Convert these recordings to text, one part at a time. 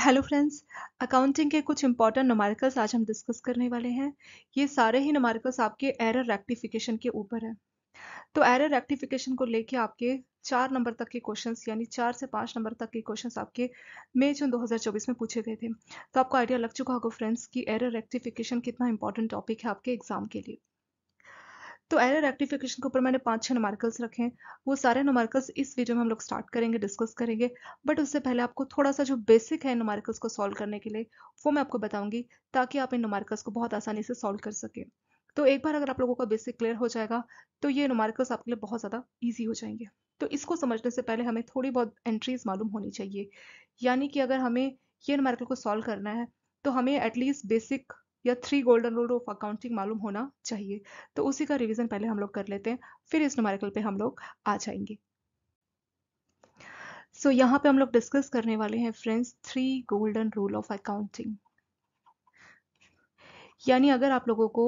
hello friends accounting के कुछ important नोमारिकल्स आज हम डिस्कस करने वाले हैं ये सारे ही नोमारिकल्स आपके एरर रेक्टिफिकेशन के ऊपर है तो एरर रेक्टिफिकेशन को लेके आपके चार नंबर तक के क्वेश्चंस यानी चार से पाँच नंबर तक के क्वेश्चंस आपके मई जून 2024 में पूछे गए थे तो आपको आइडिया लग चुका होगा फ्रेंड्स कि एरर रेक्टिफिकेशन कितना इंपॉर्टेंट टॉपिक है आपके एग्जाम के लिए तो एरर रेक्टिफिकेशन के ऊपर मैंने पाँच छह नमार्कल्स रखे हैं वो सारे नमार्कल्स इस वीडियो में हम लोग स्टार्ट करेंगे डिस्कस करेंगे बट उससे पहले आपको थोड़ा सा जो बेसिक है नमार्कल्स को सॉल्व करने के लिए वो मैं आपको बताऊंगी ताकि आप इन नमार्कल्स को बहुत आसानी से सॉल्व कर सकें तो एक बार अगर आप लोगों का बेसिक क्लियर हो जाएगा तो ये नमार्कल्स आपके लिए बहुत ज़्यादा ईजी हो जाएंगे तो इसको समझने से पहले हमें थोड़ी बहुत एंट्रीज मालूम होनी चाहिए यानी कि अगर हमें ये नमार्कल को सॉल्व करना है तो हमें एटलीस्ट बेसिक या three golden rule of accounting मालूम होना चाहिए तो उसी का रिविज़न पहले हम लोग कर लेते हैं फिर इस नुमारिकल पे हम लोग आ जाएंगे सो so, यहाँ पे हम लोग डिस्कस करने वाले हैं friends three golden rule of accounting यानी अगर आप लोगों को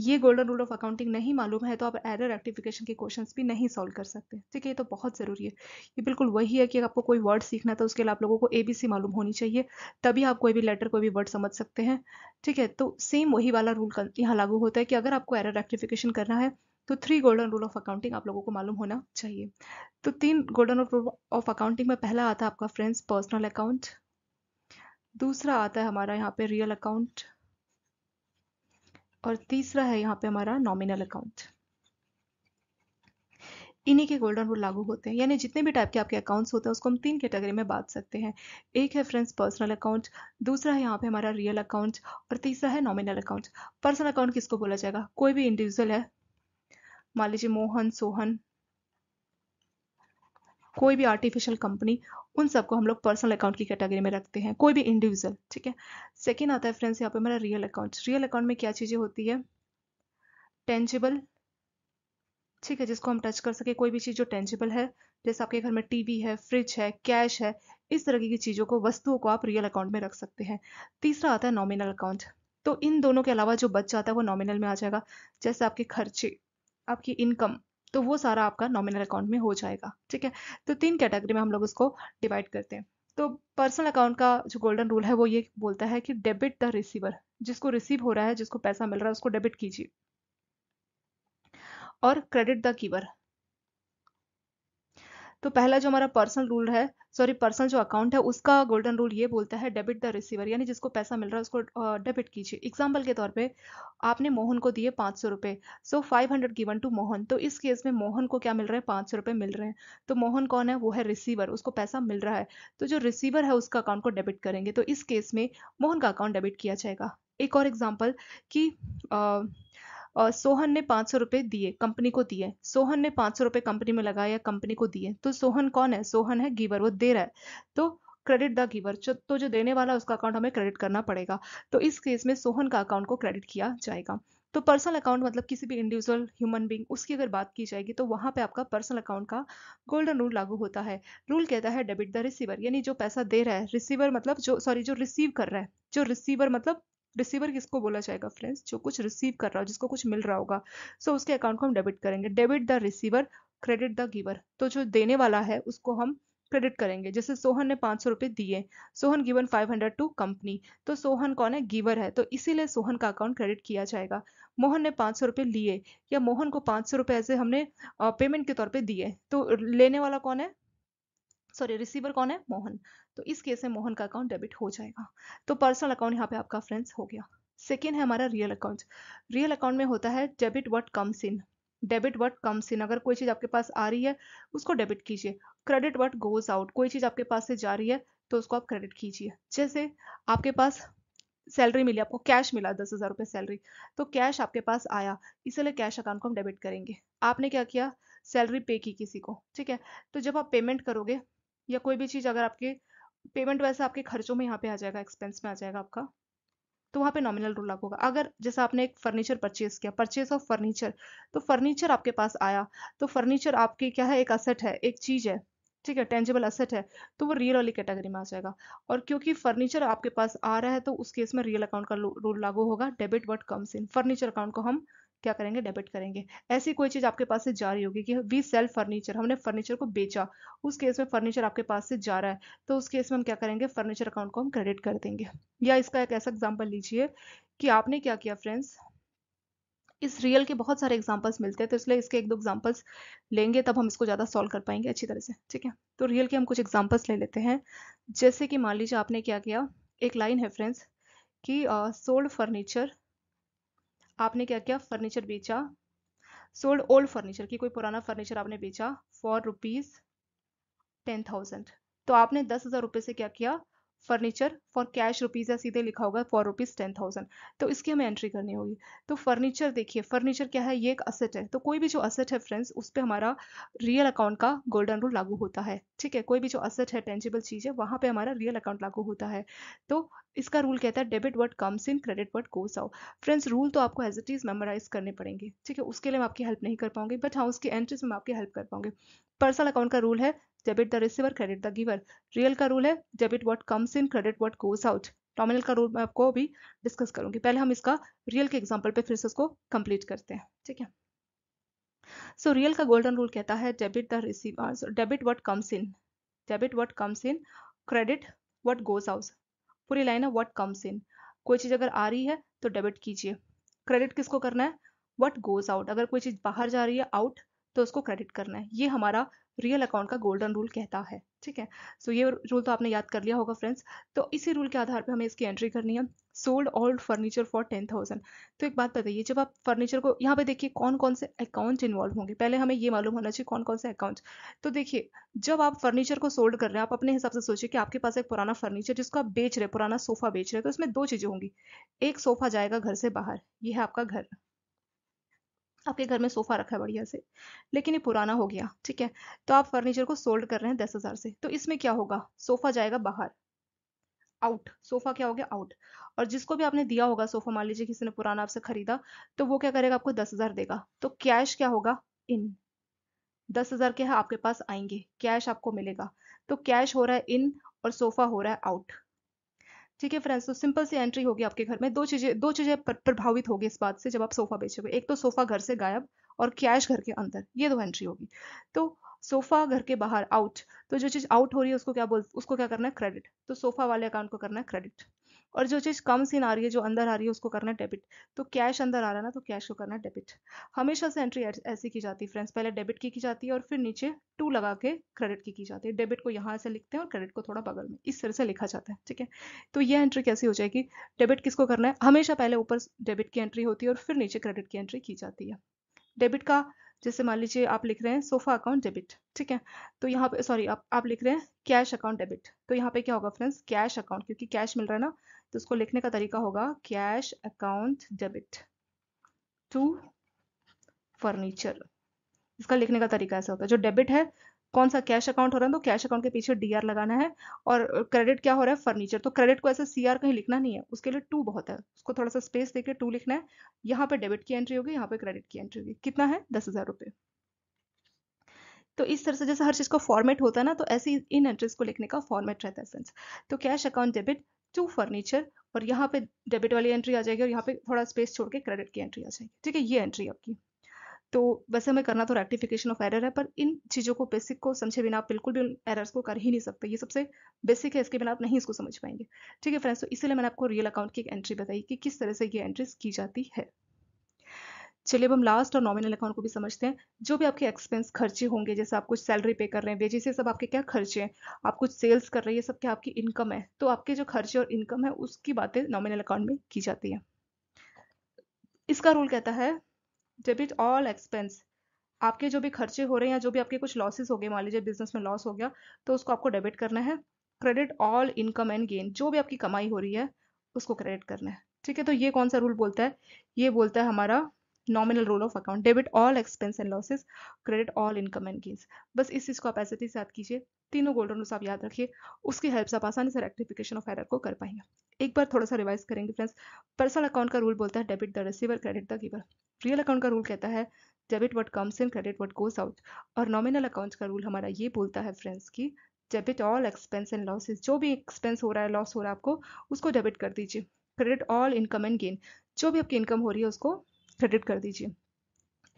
ये गोल्डन रूल ऑफ अकाउंटिंग नहीं मालूम है तो आप एरर रेक्टिफिकेशन के क्वेश्चन भी नहीं सॉल्व कर सकते ठीक है ये तो बहुत ज़रूरी है ये बिल्कुल वही है कि आपको कोई वर्ड सीखना था तो उसके लिए आप लोगों को ए बी सी मालूम होनी चाहिए तभी आप कोई भी लेटर कोई भी वर्ड समझ सकते हैं ठीक है तो सेम वही वाला रूल यहाँ लागू होता है कि अगर आपको एरर रेक्टिफिकेशन करना है तो three golden rule of accounting आप लोगों को मालूम होना चाहिए तो तीन गोल्डन रूल ऑफ अकाउंटिंग में पहला आता है आपका फ्रेंड्स पर्सनल अकाउंट दूसरा आता है हमारा यहाँ पे रियल अकाउंट और तीसरा है यहाँ पे हमारा नॉमिनल अकाउंट इन्हीं के गोल्डन रूल लागू होते हैं यानी जितने भी टाइप के आपके अकाउंट्स होते हैं उसको हम तीन कैटेगरी में बांट सकते हैं एक है फ्रेंड्स पर्सनल अकाउंट दूसरा है यहाँ पे हमारा रियल अकाउंट और तीसरा है नॉमिनल अकाउंट पर्सनल अकाउंट किसको बोला जाएगा कोई भी इंडिविजुअल है मान लीजिए मोहन सोहन कोई भी आर्टिफिशियल कंपनी उन सबको हम लोग पर्सनल अकाउंट की कैटेगरी में रखते हैं कोई भी इंडिविजुअल ठीक है सेकेंड आता है फ्रेंड्स यहाँ पे मेरा रियल अकाउंट रियल अकाउंट में क्या चीज़ें होती है टेंजिबल ठीक है जिसको हम टच कर सके कोई भी चीज़ जो टेंजिबल है जैसे आपके घर में टीवी है फ्रिज है कैश है इस तरह की चीज़ों को वस्तुओं को आप रियल अकाउंट में रख सकते हैं तीसरा आता है नॉमिनल अकाउंट तो इन दोनों के अलावा जो बच जाता है वो नॉमिनल में आ जाएगा जैसे आपके खर्चे आपकी इनकम तो वो सारा आपका नॉमिनल अकाउंट में हो जाएगा ठीक है तो तीन कैटेगरी में हम लोग उसको डिवाइड करते हैं तो पर्सनल अकाउंट का जो गोल्डन रूल है वो ये बोलता है कि डेबिट द रिसीवर जिसको रिसीव हो रहा है जिसको पैसा मिल रहा है उसको डेबिट कीजिए और क्रेडिट द कीवर तो पहला जो हमारा पर्सनल रूल है सॉरी पर्सनल जो अकाउंट है उसका गोल्डन रूल ये बोलता है डेबिट द रिसीवर यानी जिसको पैसा मिल रहा है उसको डेबिट कीजिए एग्जाम्पल के तौर पे आपने मोहन को दिए पाँच सौ रुपये so five hundred given to Mohan तो इस केस में मोहन को क्या मिल रहा है पाँच सौ रुपये मिल रहे हैं तो मोहन कौन है वो है रिसीवर उसको पैसा मिल रहा है तो जो रिसीवर है उसका अकाउंट को डेबिट करेंगे तो इस केस में मोहन का अकाउंट डेबिट किया जाएगा एक और एग्जाम्पल कि और सोहन ने पांच सौ रुपए दिए कंपनी को दिए सोहन ने पांच सौ रुपए कंपनी में लगाया कंपनी को दिए तो सोहन कौन है सोहन है गीवर वो दे रहा है तो क्रेडिट द गिवर तो जो देने वाला उसका अकाउंट हमें क्रेडिट करना पड़ेगा तो इस केस में सोहन का अकाउंट को क्रेडिट किया जाएगा तो पर्सनल अकाउंट मतलब किसी भी इंडिविजुअल ह्यूमन बींग उसकी अगर बात की जाएगी तो वहां पे आपका पर्सनल अकाउंट का गोल्डन रूल लागू होता है रूल कहता है डेबिट द रिसीवर यानी जो पैसा दे रहा है रिसीवर मतलब जो सॉरी जो रिसीव कर रहा है जो रिसीवर मतलब रिसीवर किसको बोला जाएगा फ्रेंड्स जो कुछ रिसीव कर रहा हो जिसको कुछ मिल रहा होगा सो so, उसके अकाउंट को हम डेबिट करेंगे debit the receiver credit the giver तो जो देने वाला है उसको हम क्रेडिट करेंगे जैसे सोहन ने पाँच सौ रुपये दिए Sohan given five hundred to company तो सोहन कौन है गिवर है तो इसीलिए सोहन का अकाउंट क्रेडिट किया जाएगा मोहन ने पाँच सौ रुपये लिए या मोहन को पाँच सौ रुपये ऐसे हमने पेमेंट के तौर पे दिए तो लेने वाला कौन है सॉरी रिसीवर कौन है मोहन तो इस केस में मोहन का अकाउंट डेबिट हो जाएगा तो पर्सनल अकाउंट यहाँ पे आपका फ्रेंड्स हो गया सेकेंड है हमारा रियल अकाउंट रियल अकाउंट में होता है debit what comes in debit what comes in अगर कोई चीज़ आपके पास आ रही है उसको डेबिट कीजिए क्रेडिट वट गोज आउट कोई चीज़ आपके पास से जा रही है तो उसको आप क्रेडिट कीजिए जैसे आपके पास सैलरी मिली आपको कैश मिला दस हज़ार रुपये सैलरी तो कैश आपके पास आया इसलिए कैश अकाउंट को हम डेबिट करेंगे आपने क्या किया सैलरी पे की किसी को ठीक है तो जब आप पेमेंट करोगे या कोई भी चीज़ अगर आपके पेमेंट वैसे आपके खर्चों में यहाँ पे आ जाएगा एक्सपेंस में आ जाएगा आपका तो वहाँ पे नॉमिनल रूल लागू होगा अगर जैसा आपने एक फर्नीचर परचेज किया परचेज ऑफ फर्नीचर तो फर्नीचर आपके पास आया तो फर्नीचर आपके क्या है एक असेट है एक चीज़ है ठीक है टेंजेबल असेट है तो वो रियल वाली कैटेगरी में आ जाएगा और क्योंकि फर्नीचर आपके पास आ रहा है तो उस केस में रियल अकाउंट का रूल लागू होगा debit what comes in furniture account को हम क्या करेंगे डेबिट करेंगे ऐसी कोई चीज़ आपके पास से जा रही होगी कि वी सेल फर्नीचर हमने फर्नीचर को बेचा उस केस में फर्नीचर आपके पास से जा रहा है तो उस केस में हम क्या करेंगे फर्नीचर अकाउंट को हम क्रेडिट कर देंगे या इसका एक ऐसा एग्जाम्पल लीजिए कि आपने क्या किया फ्रेंड्स इस रियल के बहुत सारे एग्जाम्पल्स मिलते हैं तो इसलिए इसके एक दो एग्जाम्पल्स लेंगे तब हम इसको ज़्यादा सॉल्व कर पाएंगे अच्छी तरह से ठीक है तो रियल के हम कुछ एग्जाम्पल्स ले लेते हैं जैसे कि मान लीजिए आपने क्या किया एक लाइन है फ्रेंड्स कि सोल्ड फर्नीचर आपने क्या किया फर्नीचर बेचा सोल्ड ओल्ड फर्नीचर की कोई पुराना फर्नीचर आपने बेचा फॉर रुपीज टेन थाउजेंड तो आपने दस हज़ार रुपए से क्या किया फर्नीचर फॉर कैश रुपीज़ या सीधे लिखा होगा फॉर रुपीज़ टेन थाउजेंड तो इसकी हमें एंट्री करनी होगी तो फर्नीचर देखिए फर्नीचर क्या है ये एक असेट है तो कोई भी जो असेट है फ्रेंड्स उस पर हमारा रियल अकाउंट का गोल्डन रूल लागू होता है ठीक है कोई भी जो असेट है टेंजिबल चीज़ है वहाँ पर हमारा रियल अकाउंट लागू होता है तो इसका रूल कहता है debit what comes in credit what goes out friends rule तो आपको एज इट इज़ मेमोराइज करने पड़ेंगे ठीक है उसके लिए हम आपकी हेल्प नहीं कर पाऊंगे बट हाँ उसकी एंट्रीज में आपकी हेल्प कर पाऊंगे पर्सनल अकाउंट का रूल है debit the receiver credit the giver real का रूल है debit what comes in credit what goes out nominal का रूल मैं आपको अभी डिस्कस करूंगी पहले हम इसका रियल के एग्जाम्पल पे फिर से उसको कंप्लीट करते हैं ठीक है सो so, रियल का गोल्डन रूल कहता है debit the receiver debit what comes in debit what comes in credit what goes out पूरी लाइन है वॉट कम्स इन कोई चीज़ अगर आ रही है तो डेबिट कीजिए क्रेडिट किसको करना है वट गोज आउट अगर कोई चीज़ बाहर जा रही है आउट तो उसको क्रेडिट करना है ये हमारा रियल अकाउंट का गोल्डन रूल कहता है ठीक है सो so, ये रूल तो आपने याद कर लिया होगा फ्रेंड्स तो इसी रूल के आधार पर हमें इसकी एंट्री करनी है sold old furniture for ten thousand तो एक बात बताइए जब आप फर्नीचर को यहाँ पे देखिए कौन कौन से अकाउंट इन्वॉल्व होंगे पहले हमें ये मालूम होना चाहिए कौन कौन से अकाउंट तो देखिए जब आप फर्नीचर को सोल्ड कर रहे हैं आप अपने हिसाब से सोचिए कि आपके पास एक पुराना फर्नीचर जिसको आप बेच रहे पुराना सोफा बेच रहे तो इसमें दो चीज़ें होंगी एक सोफा जाएगा घर से बाहर ये है आपका घर आपके घर में सोफ़ा रखा है बढ़िया से लेकिन ये पुराना हो गया ठीक है तो आप फर्नीचर को सोल्ड कर रहे हैं दस हज़ार से तो इसमें क्या होगा सोफ़ा जाएगा बाहर आउट सोफ़ा क्या हो गया आउट और जिसको भी आपने दिया होगा सोफ़ा मान लीजिए किसी ने पुराना आपसे खरीदा तो वो क्या करेगा आपको दस हज़ार देगा तो कैश क्या होगा इन दस हज़ार के है आपके पास आएंगे कैश आपको मिलेगा तो कैश हो रहा है इन और सोफ़ा हो रहा है आउट ठीक है फ्रेंड्स तो सिंपल सी एंट्री होगी आपके घर में दो चीज़ें दो चीज़ें प्रभावित होगी इस बात से जब आप सोफ़ा बेचोगे एक तो सोफ़ा घर से गायब और कैश घर के अंदर ये दो एंट्री होगी तो सोफ़ा घर के बाहर आउट तो जो चीज़ आउट हो रही है उसको क्या बोल उसको क्या करना है क्रेडिट तो सोफ़ा वाले अकाउंट को करना है क्रेडिट और जो चीज़ कम सीन आ रही है जो अंदर आ रही है उसको करना है डेबिट तो कैश अंदर आ रहा है ना तो कैश को करना है डेबिट हमेशा से एंट्री ऐसी की जाती है फ्रेंड्स पहले डेबिट की की जाती है और फिर नीचे टू लगा के क्रेडिट की की जाती है डेबिट को यहाँ से लिखते हैं और क्रेडिट को थोड़ा बगल में इस तरह से लिखा जाता है ठीक है तो यह एंट्री कैसी हो जाएगी डेबिट किसको करना है हमेशा पहले ऊपर डेबिट की एंट्री होती है और फिर नीचे क्रेडिट की एंट्री की जाती है डेबिट का जैसे मान लीजिए आप लिख रहे हैं सोफा अकाउंट डेबिट ठीक है तो यहाँ पे सॉरी आप आप लिख रहे हैं कैश अकाउंट डेबिट तो यहाँ पे क्या होगा फ्रेंड्स कैश अकाउंट क्योंकि कैश मिल रहा है ना तो इसको लिखने का तरीका होगा cash account debit to furniture इसका लिखने का तरीका ऐसा होता है जो डेबिट है कौन सा कैश अकाउंट हो रहा है तो कैश अकाउंट के पीछे आर लगाना है और क्रेडिट क्या हो रहा है फर्नीचर तो क्रेडिट को ऐसे सीआर कहीं लिखना नहीं है उसके लिए टू बहुत है उसको थोड़ा सा स्पेस देके टू लिखना है यहाँ पे डेबिट की एंट्री होगी यहाँ पे क्रेडिट की एंट्री होगी कितना है दस हजार रुपये तो इस तरह से जैसे हर चीज़ का फॉर्मेट होता है ना तो ऐसे इन एंट्रीज को लिखने का फॉर्मेट रहता है सेंस तो cash account debit to furniture और यहाँ पे डेबिट वाली एंट्री आ जाएगी और यहाँ पे थोड़ा स्पेस छोड़ के क्रेडिट की एंट्री आ जाएगी ठीक है ये एंट्री आपकी तो वैसे हमें करना तो रेक्टिफिकेशन ऑफ एरर है पर इन चीज़ों को बेसिक को समझे बिना आप बिल्कुल भी एरर्स को कर ही नहीं सकते ये सबसे बेसिक है इसके बिना आप नहीं इसको समझ पाएंगे ठीक है फ्रेंड्स तो इसलिए मैंने आपको रियल अकाउंट की एक एंट्री बताई कि किस तरह से ये एंट्रीज की जाती है चलिए अब हम लास्ट और नॉमिनल अकाउंट को भी समझते हैं जो भी आपके एक्सपेंस खर्चे होंगे जैसे आप कुछ सैलरी पे कर रहे हैं वेजेस ये सब आपके क्या खर्चे हैं आप कुछ सेल्स कर रहे हैं ये सब क्या आपकी इनकम है तो आपके जो खर्चे और इनकम है उसकी बातें नॉमिनल अकाउंट में की जाती है इसका रूल कहता है डेबिट ऑल एक्सपेंस आपके जो भी खर्चे हो रहे हैं या जो भी आपके कुछ लॉसेस हो गए मान लीजिए बिजनेस में लॉस हो गया तो उसको आपको डेबिट करना है credit all income and gain जो भी आपकी कमाई हो रही है उसको क्रेडिट करना है ठीक है तो ये कौन सा रूल बोलता है ये बोलता है हमारा nominal rule of account debit all expense and losses credit all income and gains बस इस चीज़ को आप ऐसे ही याद कीजिए तीनों गोल्डन रूल्स आप याद रखिए उसकी हेल्प से आप आसानी से रेक्टिफिकेशन ऑफ एरर को कर पाएंगे एक बार थोड़ा सा रिवाइज करेंगे फ्रेंड्स पर्सनल अकाउंट का रूल बोलता है debit the receiver credit the giver real account का रूल कहता है debit what comes in credit what goes out और नॉमिनल अकाउंट का रूल हमारा ये बोलता है फ्रेंड्स की debit all expense and losses जो भी एक्सपेंस हो रहा है लॉस हो रहा है आपको उसको डेबिट कर दीजिए credit all income and gain जो भी आपकी इनकम हो रही है उसको क्रेडिट कर दीजिए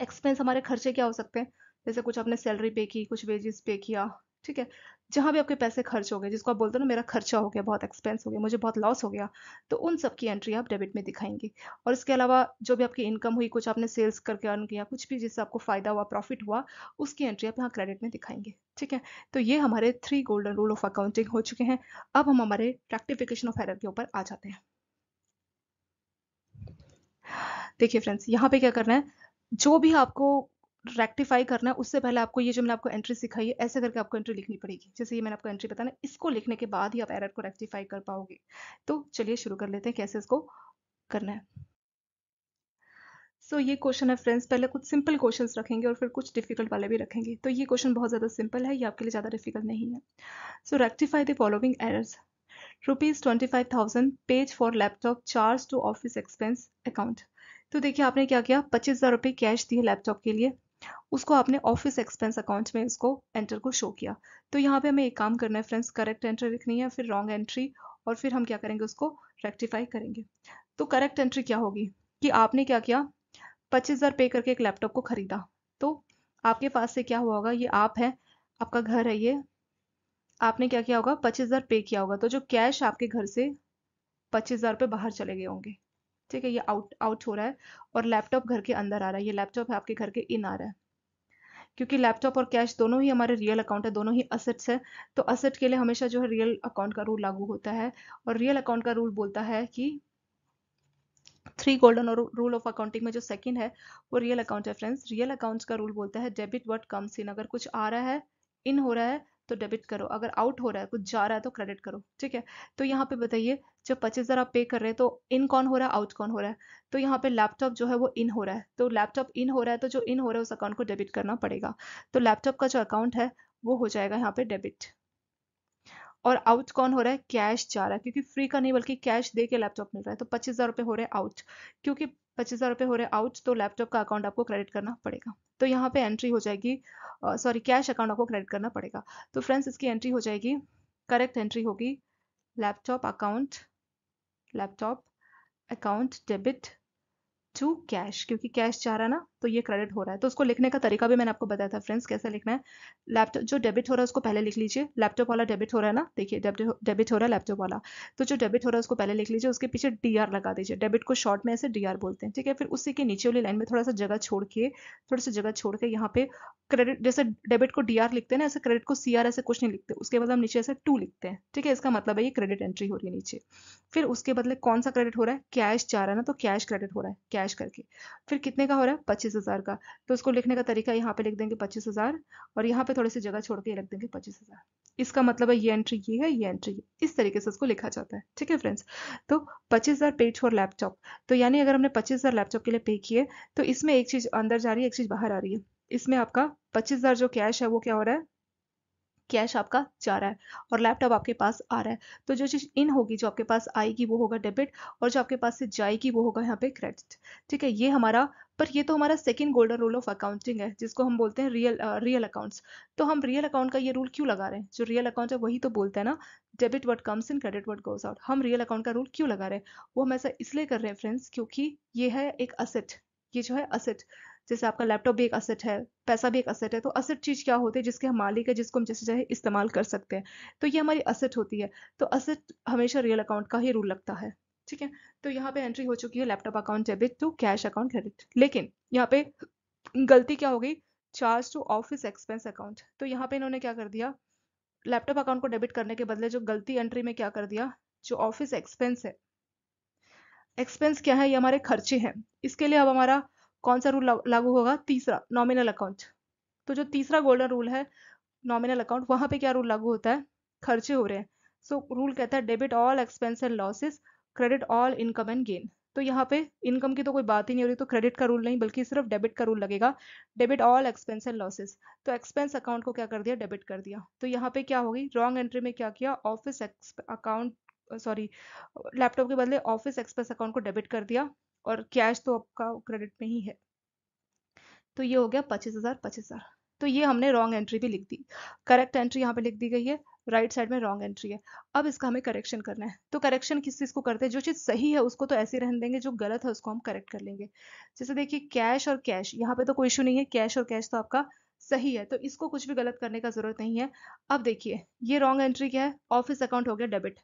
एक्सपेंस हमारे खर्चे क्या हो सकते हैं जैसे कुछ आपने सैलरी पे की कुछ वेजेस पे किया ठीक है जहाँ भी आपके पैसे खर्च हो गए जिसको आप बोलते हो ना मेरा खर्चा हो गया बहुत एक्सपेंस हो गया मुझे बहुत लॉस हो गया तो उन सब की एंट्री आप डेबिट में दिखाएंगे और इसके अलावा जो भी आपकी इनकम हुई कुछ आपने सेल्स करके अर्न किया कुछ भी जिससे आपको फ़ायदा हुआ प्रॉफिट हुआ उसकी एंट्री आप यहाँ क्रेडिट में दिखाएंगे ठीक है तो ये हमारे three golden rule of accounting हो चुके हैं अब हम हमारे रेक्टिफिकेशन ऑफ एरर के ऊपर आ जाते हैं देखिए फ्रेंड्स यहाँ पे क्या करना है जो भी आपको रेक्टिफाई करना है उससे पहले आपको ये जो मैंने आपको एंट्री सिखाई है ऐसे करके आपको एंट्री लिखनी पड़ेगी जैसे ये मैंने आपको एंट्री बताना इसको लिखने के बाद ही आप एरर को रेक्टिफाई कर पाओगे तो चलिए शुरू कर लेते हैं कैसे इसको करना है सो so, ये क्वेश्चन है फ्रेंड्स पहले कुछ सिंपल क्वेश्चन रखेंगे और फिर कुछ डिफिकल्ट वाले भी रखेंगे तो ये क्वेश्चन बहुत ज़्यादा सिंपल है ये आपके लिए ज़्यादा डिफिकल्ट नहीं है so rectify the following errors rupees twenty five thousand paid for laptop charge to office expense account तो देखिए आपने क्या किया पच्चीस हज़ार रुपये कैश दिए लैपटॉप के लिए उसको आपने ऑफिस एक्सपेंस अकाउंट में इसको एंटर को शो किया तो यहाँ पे हमें एक काम करना है फ्रेंड्स करेक्ट एंट्री लिखनी है फिर रॉन्ग एंट्री और फिर हम क्या करेंगे उसको रेक्टिफाई करेंगे तो करेक्ट एंट्री क्या होगी कि आपने क्या किया पच्चीस हज़ार पे करके एक लैपटॉप को ख़रीदा तो आपके पास से क्या हुआ होगा ये आप है आपका घर है ये आपने क्या किया होगा पच्चीस हज़ार पे किया होगा तो जो कैश आपके घर से पच्चीस हज़ार रुपये बाहर चले गए होंगे ठीक है ये आउट आउट हो रहा है और लैपटॉप घर के अंदर आ रहा है ये लैपटॉप है आपके घर के इन आ रहा है क्योंकि लैपटॉप और कैश दोनों ही हमारे रियल अकाउंट है दोनों ही असेट्स है तो असेट के लिए हमेशा जो है रियल अकाउंट का रूल लागू होता है और रियल अकाउंट का रूल बोलता है कि थ्री गोल्डन और रूल ऑफ अकाउंटिंग में जो सेकंड है वो रियल अकाउंट है फ्रेंड्स रियल अकाउंट का रूल बोलता है डेबिट वर्ड कम्स इन अगर कुछ आ रहा है इन हो रहा है तो डेबिट करो अगर आउट हो रहा है कुछ जा रहा है तो क्रेडिट करो ठीक है तो यहाँ पे बताइए जब पच्चीस हज़ार आप पे कर रहे हैं तो इन कौन हो रहा है आउट कौन हो रहा है तो यहाँ पे लैपटॉप जो है वो इन हो रहा है तो लैपटॉप इन हो रहा है तो जो इन हो रहा है उस अकाउंट को डेबिट करना पड़ेगा तो लैपटॉप का जो अकाउंट है वो हो जाएगा यहाँ पे डेबिट और आउट कौन हो रहा है कैश जा रहा है क्योंकि फ्री का नहीं बल्कि कैश दे के लैपटॉप मिल रहा है तो पच्चीस हज़ार रुपये हो रहे आउट क्योंकि पच्चीस हज़ार रुपये हो रहे आउट तो लैपटॉप का अकाउंट आपको क्रेडिट करना पड़ेगा तो यहाँ पे एंट्री हो जाएगी सॉरी कैश अकाउंट आपको क्रेडिट करना पड़ेगा तो फ्रेंड्स इसकी एंट्री हो जाएगी करेक्ट एंट्री होगी laptop account laptop account debit to cash क्योंकि कैश जा रहा ना तो ये क्रेडिट हो रहा है तो उसको लिखने का तरीका भी मैंने आपको बताया था फ्रेंड्स कैसे लिखना है लैपटॉप जो डेबिट हो रहा है उसको पहले लिख लीजिए लैपटॉप वाला डेबिट हो रहा है ना देखिए डेबिट हो रहा है लैपटॉप वाला तो जो डेबिट हो रहा है उसको पहले लिख लीजिए उसके पीछे डी लगा दीजिए डेबिट को शॉर्ट में ऐसे डी बोलते हैं ठीक है फिर उसी के नीचे वाली लाइन में थोड़ा सा जगह छोड़ के थोड़ा सा जगह छोड़ के यहाँ पे क्रेडिट जैसे डेबिट को डी लिखते हैं ना ऐसे क्रेडिट को सी ऐसे कुछ नहीं लिखते उसके बाद हम नीचे ऐसे टू लिखते हैं ठीक है इसका मतलब है ये क्रेडिट एंट्री हो रही है नीचे फिर उसके बदले कौन सा क्रेडिट हो रहा है कैश जा रहा है ना तो कैश क्रेडिट हो रहा है कैश करके फिर कितने का हो रहा है पच्चीस पच्चीस हज़ार का तो उसको लिखने का तरीका यहाँ पे लिख देंगे पच्चीस हज़ार और यहाँ पे थोड़ी सी जगह छोड़ के लिख देंगे पच्चीस हज़ार इसका मतलब है ये एंट्री ये है ये एंट्री ये इस तरीके से उसको लिखा जाता है ठीक है फ्रेंड्स तो पच्चीस हज़ार पेड फॉर लैपटॉप तो यानी अगर हमने पच्चीस हज़ार लैपटॉप के लिए पे किए तो इसमें एक चीज़ अंदर जा रही है एक चीज़ बाहर आ रही है इसमें आपका पच्चीस हज़ार जो कैश है वो क्या हो रहा है कैश आपका जा रहा है और लैपटॉप आपके पास आ रहा है तो जो चीज़ इन होगी जो आपके पास आएगी वो होगा डेबिट और जो आपके पास से जाएगी वो होगा यहाँ पे क्रेडिट ठीक है ये हमारा पर ये तो हमारा second golden rule of accounting है जिसको हम बोलते हैं रियल रियल अकाउंट्स तो हम रियल अकाउंट का ये रूल क्यों लगा रहे हैं जो रियल अकाउंट है वही तो बोलते हैं ना debit what comes in credit what goes out हम रियल अकाउंट का रूल क्यों लगा रहे हैं वो हम ऐसा इसलिए कर रहे हैं फ्रेंड्स क्योंकि ये है एक असेट ये जो है असेट जैसे आपका लैपटॉप भी एक असेट है पैसा भी एक असेट है तो असेट चीज़ क्या होती है जिसके हम मालिक है जिसको हम जैसे चाहे इस्तेमाल कर सकते हैं तो ये हमारी असेट होती है तो असेट हमेशा रियल अकाउंट का ही रूल लगता है ठीक है तो यहाँ पे एंट्री हो चुकी है laptop account debit to cash account credit लेकिन यहाँ पे गलती क्या हो गई charge to office expense account तो यहाँ पे इन्होंने क्या कर दिया लैपटॉप अकाउंट को डेबिट करने के बदले जो गलती एंट्री में क्या कर दिया जो ऑफिस एक्सपेंस है एक्सपेंस क्या है ये हमारे खर्चे हैं इसके लिए अब हमारा कौन सा रूल लागू होगा तीसरा नॉमिनल अकाउंट तो जो तीसरा गोल्डन रूल है नॉमिनल अकाउंट वहां पे क्या रूल लागू होता है खर्चे हो रहे हैं सो so, रूल कहता है debit all expense and losses credit all income and gain तो यहाँ पे इनकम की तो कोई बात ही नहीं हो रही तो क्रेडिट का रूल नहीं बल्कि सिर्फ डेबिट का रूल लगेगा debit all expense and losses तो एक्सपेंस अकाउंट को क्या कर दिया डेबिट कर दिया तो यहाँ पे क्या होगी रॉन्ग एंट्री में क्या किया ऑफिस अकाउंट सॉरी लैपटॉप के बदले ऑफिस एक्सपेंस अकाउंट को डेबिट कर दिया और कैश तो आपका क्रेडिट में ही है तो ये हो गया पच्चीस हज़ार पच्चीस हज़ार तो ये हमने रॉन्ग एंट्री भी लिख दी करेक्ट एंट्री यहाँ पे लिख दी गई है राइट right साइड में रॉन्ग एंट्री है अब इसका हमें करेक्शन करना है तो करेक्शन किस चीज़ को करते हैं जो चीज़ सही है उसको तो ऐसे रहने देंगे जो गलत है उसको हम करेक्ट कर लेंगे जैसे देखिए कैश और कैश यहाँ पे तो कोई इशू नहीं है कैश और कैश तो आपका सही है तो इसको कुछ भी गलत करने का जरूरत नहीं है अब देखिए ये रॉन्ग एंट्री क्या है ऑफिस अकाउंट हो गया डेबिट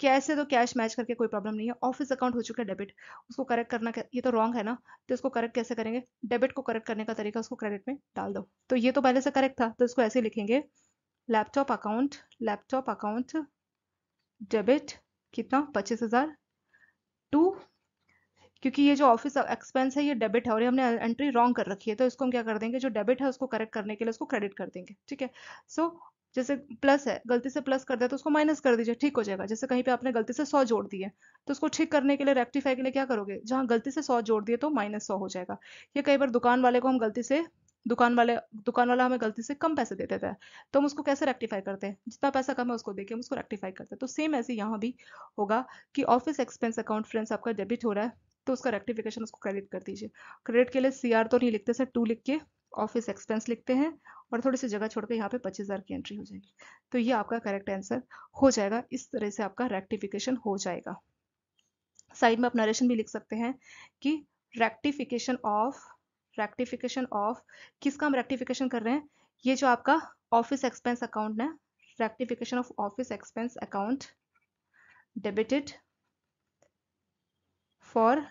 कैसे तो कैश मैच करके कोई प्रॉब्लम नहीं है ऑफिस अकाउंट हो चुका है डेबिट उसको करेक्ट करना ये तो रॉन्ग है ना तो इसको करेक्ट कैसे करेंगे डेबिट को करेक्ट करने का तरीका उसको क्रेडिट में डाल दो तो ये तो पहले से करेक्ट था तो इसको ऐसे लिखेंगे laptop account laptop account debit कितना पच्चीस हजार टू क्योंकि ये जो ऑफिस एक्सपेंस है ये डेबिट है और हमने एंट्री रॉन्ग कर रखी है तो इसको हम क्या कर देंगे जो डेबिट है उसको करेक्ट करने के लिए उसको क्रेडिट कर देंगे ठीक है सो जैसे प्लस है गलती से प्लस कर दिया तो उसको माइनस कर दीजिए ठीक हो जाएगा जैसे कहीं पे आपने गलती से सौ जोड़ दिए तो उसको ठीक करने के लिए रेक्टिफाई के लिए क्या करोगे जहां गलती से सौ जोड़ दिए तो माइनस सौ हो जाएगा या कई बार दुकान वाले को हम गलती से दुकान वाले दुकान वाला हमें गलती से कम पैसे दे देता है तो हम उसको कैसे रेक्टिफाई करते हैं जितना पैसा कम है उसको देके हम उसको रेक्टिफाई करते हैं तो सेम ऐसे यहाँ भी होगा कि ऑफिस एक्सपेंस अकाउंट फ्रेंड्स आपका डेबिट हो रहा है तो उसका रेक्टिफिकेशन उसको क्रेडिट कर दीजिए क्रेडिट के लिए सीआर तो नहीं लिखते सर टू लिख के ऑफिस एक्सपेंस लिखते हैं और थोड़ी सी जगह छोड़कर यहाँ पे पच्चीस हज़ार की एंट्री हो जाएगी तो ये आपका करेक्ट आंसर हो जाएगा इस तरह से आपका रेक्टिफिकेशन हो जाएगा साइड में आप नरेशन भी लिख सकते हैं कि रेक्टिफिकेशन ऑफ रेक्टिफिकेशन ऑफ किसका हम रेक्टिफिकेशन कर रहे हैं ये जो आपका ऑफिस एक्सपेंस अकाउंट है rectification of office expense account debited for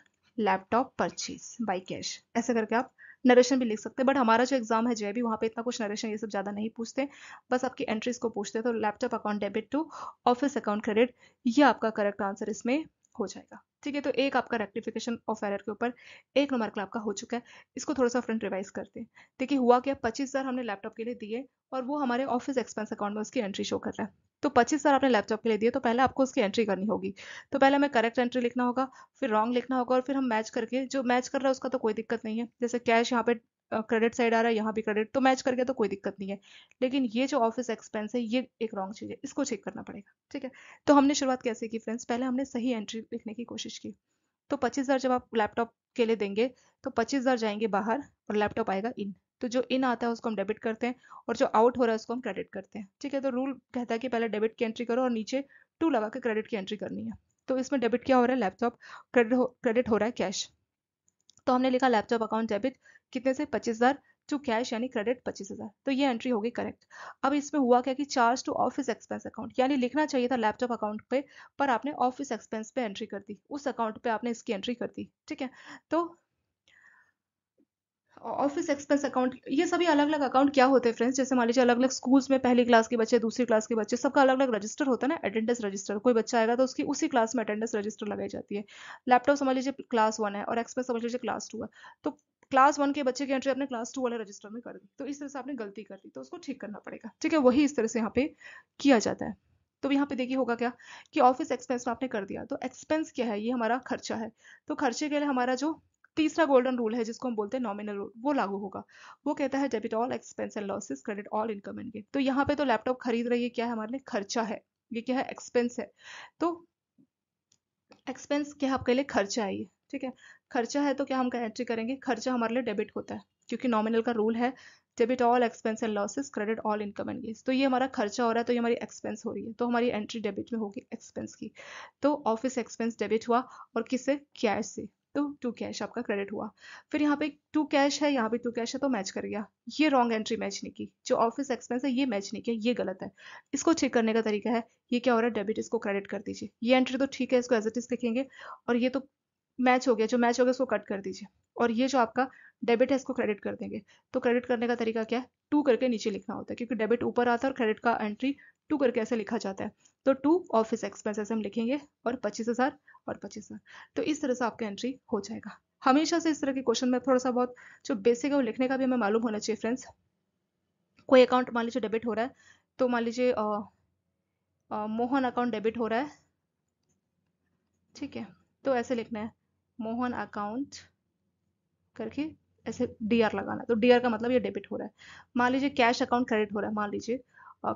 laptop purchase by cash ऐसे करके आप नरेशन भी लिख सकते हैं बट हमारा जो एग्जाम है जय भी वहाँ पे इतना कुछ नरेशन ये सब ज़्यादा नहीं पूछते बस आपकी एंट्रीज को पूछते तो laptop account debit to office account credit ये आपका करेक्ट आंसर इसमें हो जाएगा ठीक है तो एक आपका रेक्टिफिकेशन ऑफ एरर के ऊपर एक नंबर का आपका हो चुका है इसको थोड़ा सा फ्रंट रिवाइज करते हैं देखिए हुआ क्या पच्चीस हज़ार हमने लैपटॉप के लिए दिए और वो हमारे ऑफिस एक्सपेंस अकाउंट में उसकी एंट्री शो कर रहा है तो पच्चीस हज़ार आपने लैपटॉप के लिए दिए तो पहले आपको उसकी एंट्री करनी होगी तो पहले हमें करेक्ट एंट्री लिखना होगा फिर रॉन्ग लिखना होगा और फिर हम मैच करके जो मैच कर रहा है उसका तो कोई दिक्कत नहीं है जैसे कैश यहाँ पे क्रेडिट साइड आ रहा है यहाँ भी क्रेडिट तो मैच कर गया तो कोई दिक्कत नहीं है लेकिन ये जो ऑफिस एक्सपेंस है ये एक रॉन्ग चीज़ है इसको चेक करना पड़ेगा ठीक है तो हमने शुरुआत कैसे की फ्रेंड्स पहले हमने सही एंट्री लिखने की कोशिश की तो पच्चीस हज़ार जब आप लैपटॉप के लिए देंगे तो पच्चीस हज़ार जाएंगे बाहर और लैपटॉप आएगा इन तो जो इन आता है उसको हम डेबिट करते हैं और जो आउट हो रहा है उसको हम क्रेडिट करते हैं ठीक है तो रूल कहता है कि पहले डेबिट की एंट्री करो और नीचे टू लगा के क्रेडिट की एंट्री करनी है तो इसमें डेबिट क्या हो रहा है लैपटॉप क्रेडिट हो क्रेडिट हो रहा है कैश तो हमने लिखा लैपटॉप अकाउंट डेबिट कितने से पच्चीस हज़ार टू कैश यानी क्रेडिट पच्चीस हज़ार तो ये एंट्री होगी करेक्ट अब इसमें हुआ क्या कि charge to office expense account यानी लिखना चाहिए था लैपटॉप अकाउंट पे पर आपने ऑफिस एक्सपेंस पे एंट्री कर दी उस अकाउंट पे आपने इसकी एंट्री कर दी ठीक है तो ऑफिस एक्सपेंस अकाउंट ये सभी अलग अलग अकाउंट क्या होते हैं फ्रेंड्स जैसे मान लीजिए अलग अलग स्कूल्स में पहली क्लास के बच्चे दूसरी क्लास के बच्चे सबका अलग अलग रजिस्टर होता है ना अटेंडेंस रजिस्टर कोई बच्चा आएगा तो उसकी उसी क्लास में अटेंडेंस रजिस्टर लगाई जाती है लैपटॉप समझ लीजिए क्लास वन है और एक्सपेंस समझ लीजिए क्लास टू है तो क्लास वन के बच्चे की एंट्री अपने क्लास टू वाले रजिस्टर में कर दी तो इस तरह से आपने गलती कर दी तो उसको ठीक करना पड़ेगा ठीक है वही इस तरह से यहाँ पे किया जाता है तो यहाँ पे देखिए होगा क्या कि ऑफिस एक्सपेंस में आपने कर दिया तो एक्सपेंस क्या है ये हमारा खर्चा है तो खर्चे के लिए हमारा जो तीसरा गोल्डन रूल है जिसको हम बोलते हैं नॉमिनल रूल वो लागू होगा वो कहता है debit all expense and losses credit all income and gain तो यहाँ पे तो लैपटॉप खरीद रही है क्या है हमारे लिए खर्चा है ये क्या है एक्सपेंस है तो एक्सपेंस क्या आपके लिए खर्चा है ठीक है खर्चा है तो क्या हम एंट्री करेंगे खर्चा हमारे लिए डेबिट होता है क्योंकि नॉमिनल का रूल है debit all expense and losses credit all income and gains तो ये हमारा खर्चा हो रहा है तो ये हमारी एक्सपेंस हो रही है तो हमारी एंट्री डेबिट में होगी एक्सपेंस की तो ऑफिस एक्सपेंस डेबिट हुआ और किसे कैश से तो टू कैश आपका क्रेडिट हुआ फिर यहाँ पे टू कैश है यहाँ पे टू कैश है तो मैच कर गया ये रॉन्ग एंट्री मैच नहीं की जो ऑफिस एक्सपेंस है ये मैच नहीं किया ये गलत है इसको चेक करने का तरीका है ये क्या हो रहा है डेबिट इसको क्रेडिट कर दीजिए ये एंट्री तो ठीक है इसको एज इट इज लिखेंगे और ये तो मैच हो गया जो मैच हो गया उसको कट कर दीजिए और ये जो आपका डेबिट है इसको क्रेडिट कर देंगे तो क्रेडिट करने का तरीका क्या है टू करके नीचे लिखना होता है क्योंकि डेबिट ऊपर आता है और क्रेडिट का एंट्री टू करके ऐसे लिखा जाता है तो टू ऑफिस एक्सपेंसेस हम लिखेंगे और पच्चीस हज़ार और पच्चीस हज़ार तो इस तरह से आपका एंट्री हो जाएगा हमेशा से इस तरह के क्वेश्चन में थोड़ा सा बहुत जो बेसिक है वो लिखने का भी हमें मालूम होना चाहिए फ्रेंड्स कोई अकाउंट मान लीजिए डेबिट हो रहा है तो मान लीजिए मोहन अकाउंट डेबिट हो रहा है ठीक है तो ऐसे लिखना है मोहन अकाउंट करके ऐसे डी लगाना लगाना तो डी का मतलब ये डेबिट हो रहा है मान लीजिए कैश अकाउंट क्रेडिट हो रहा है मान लीजिए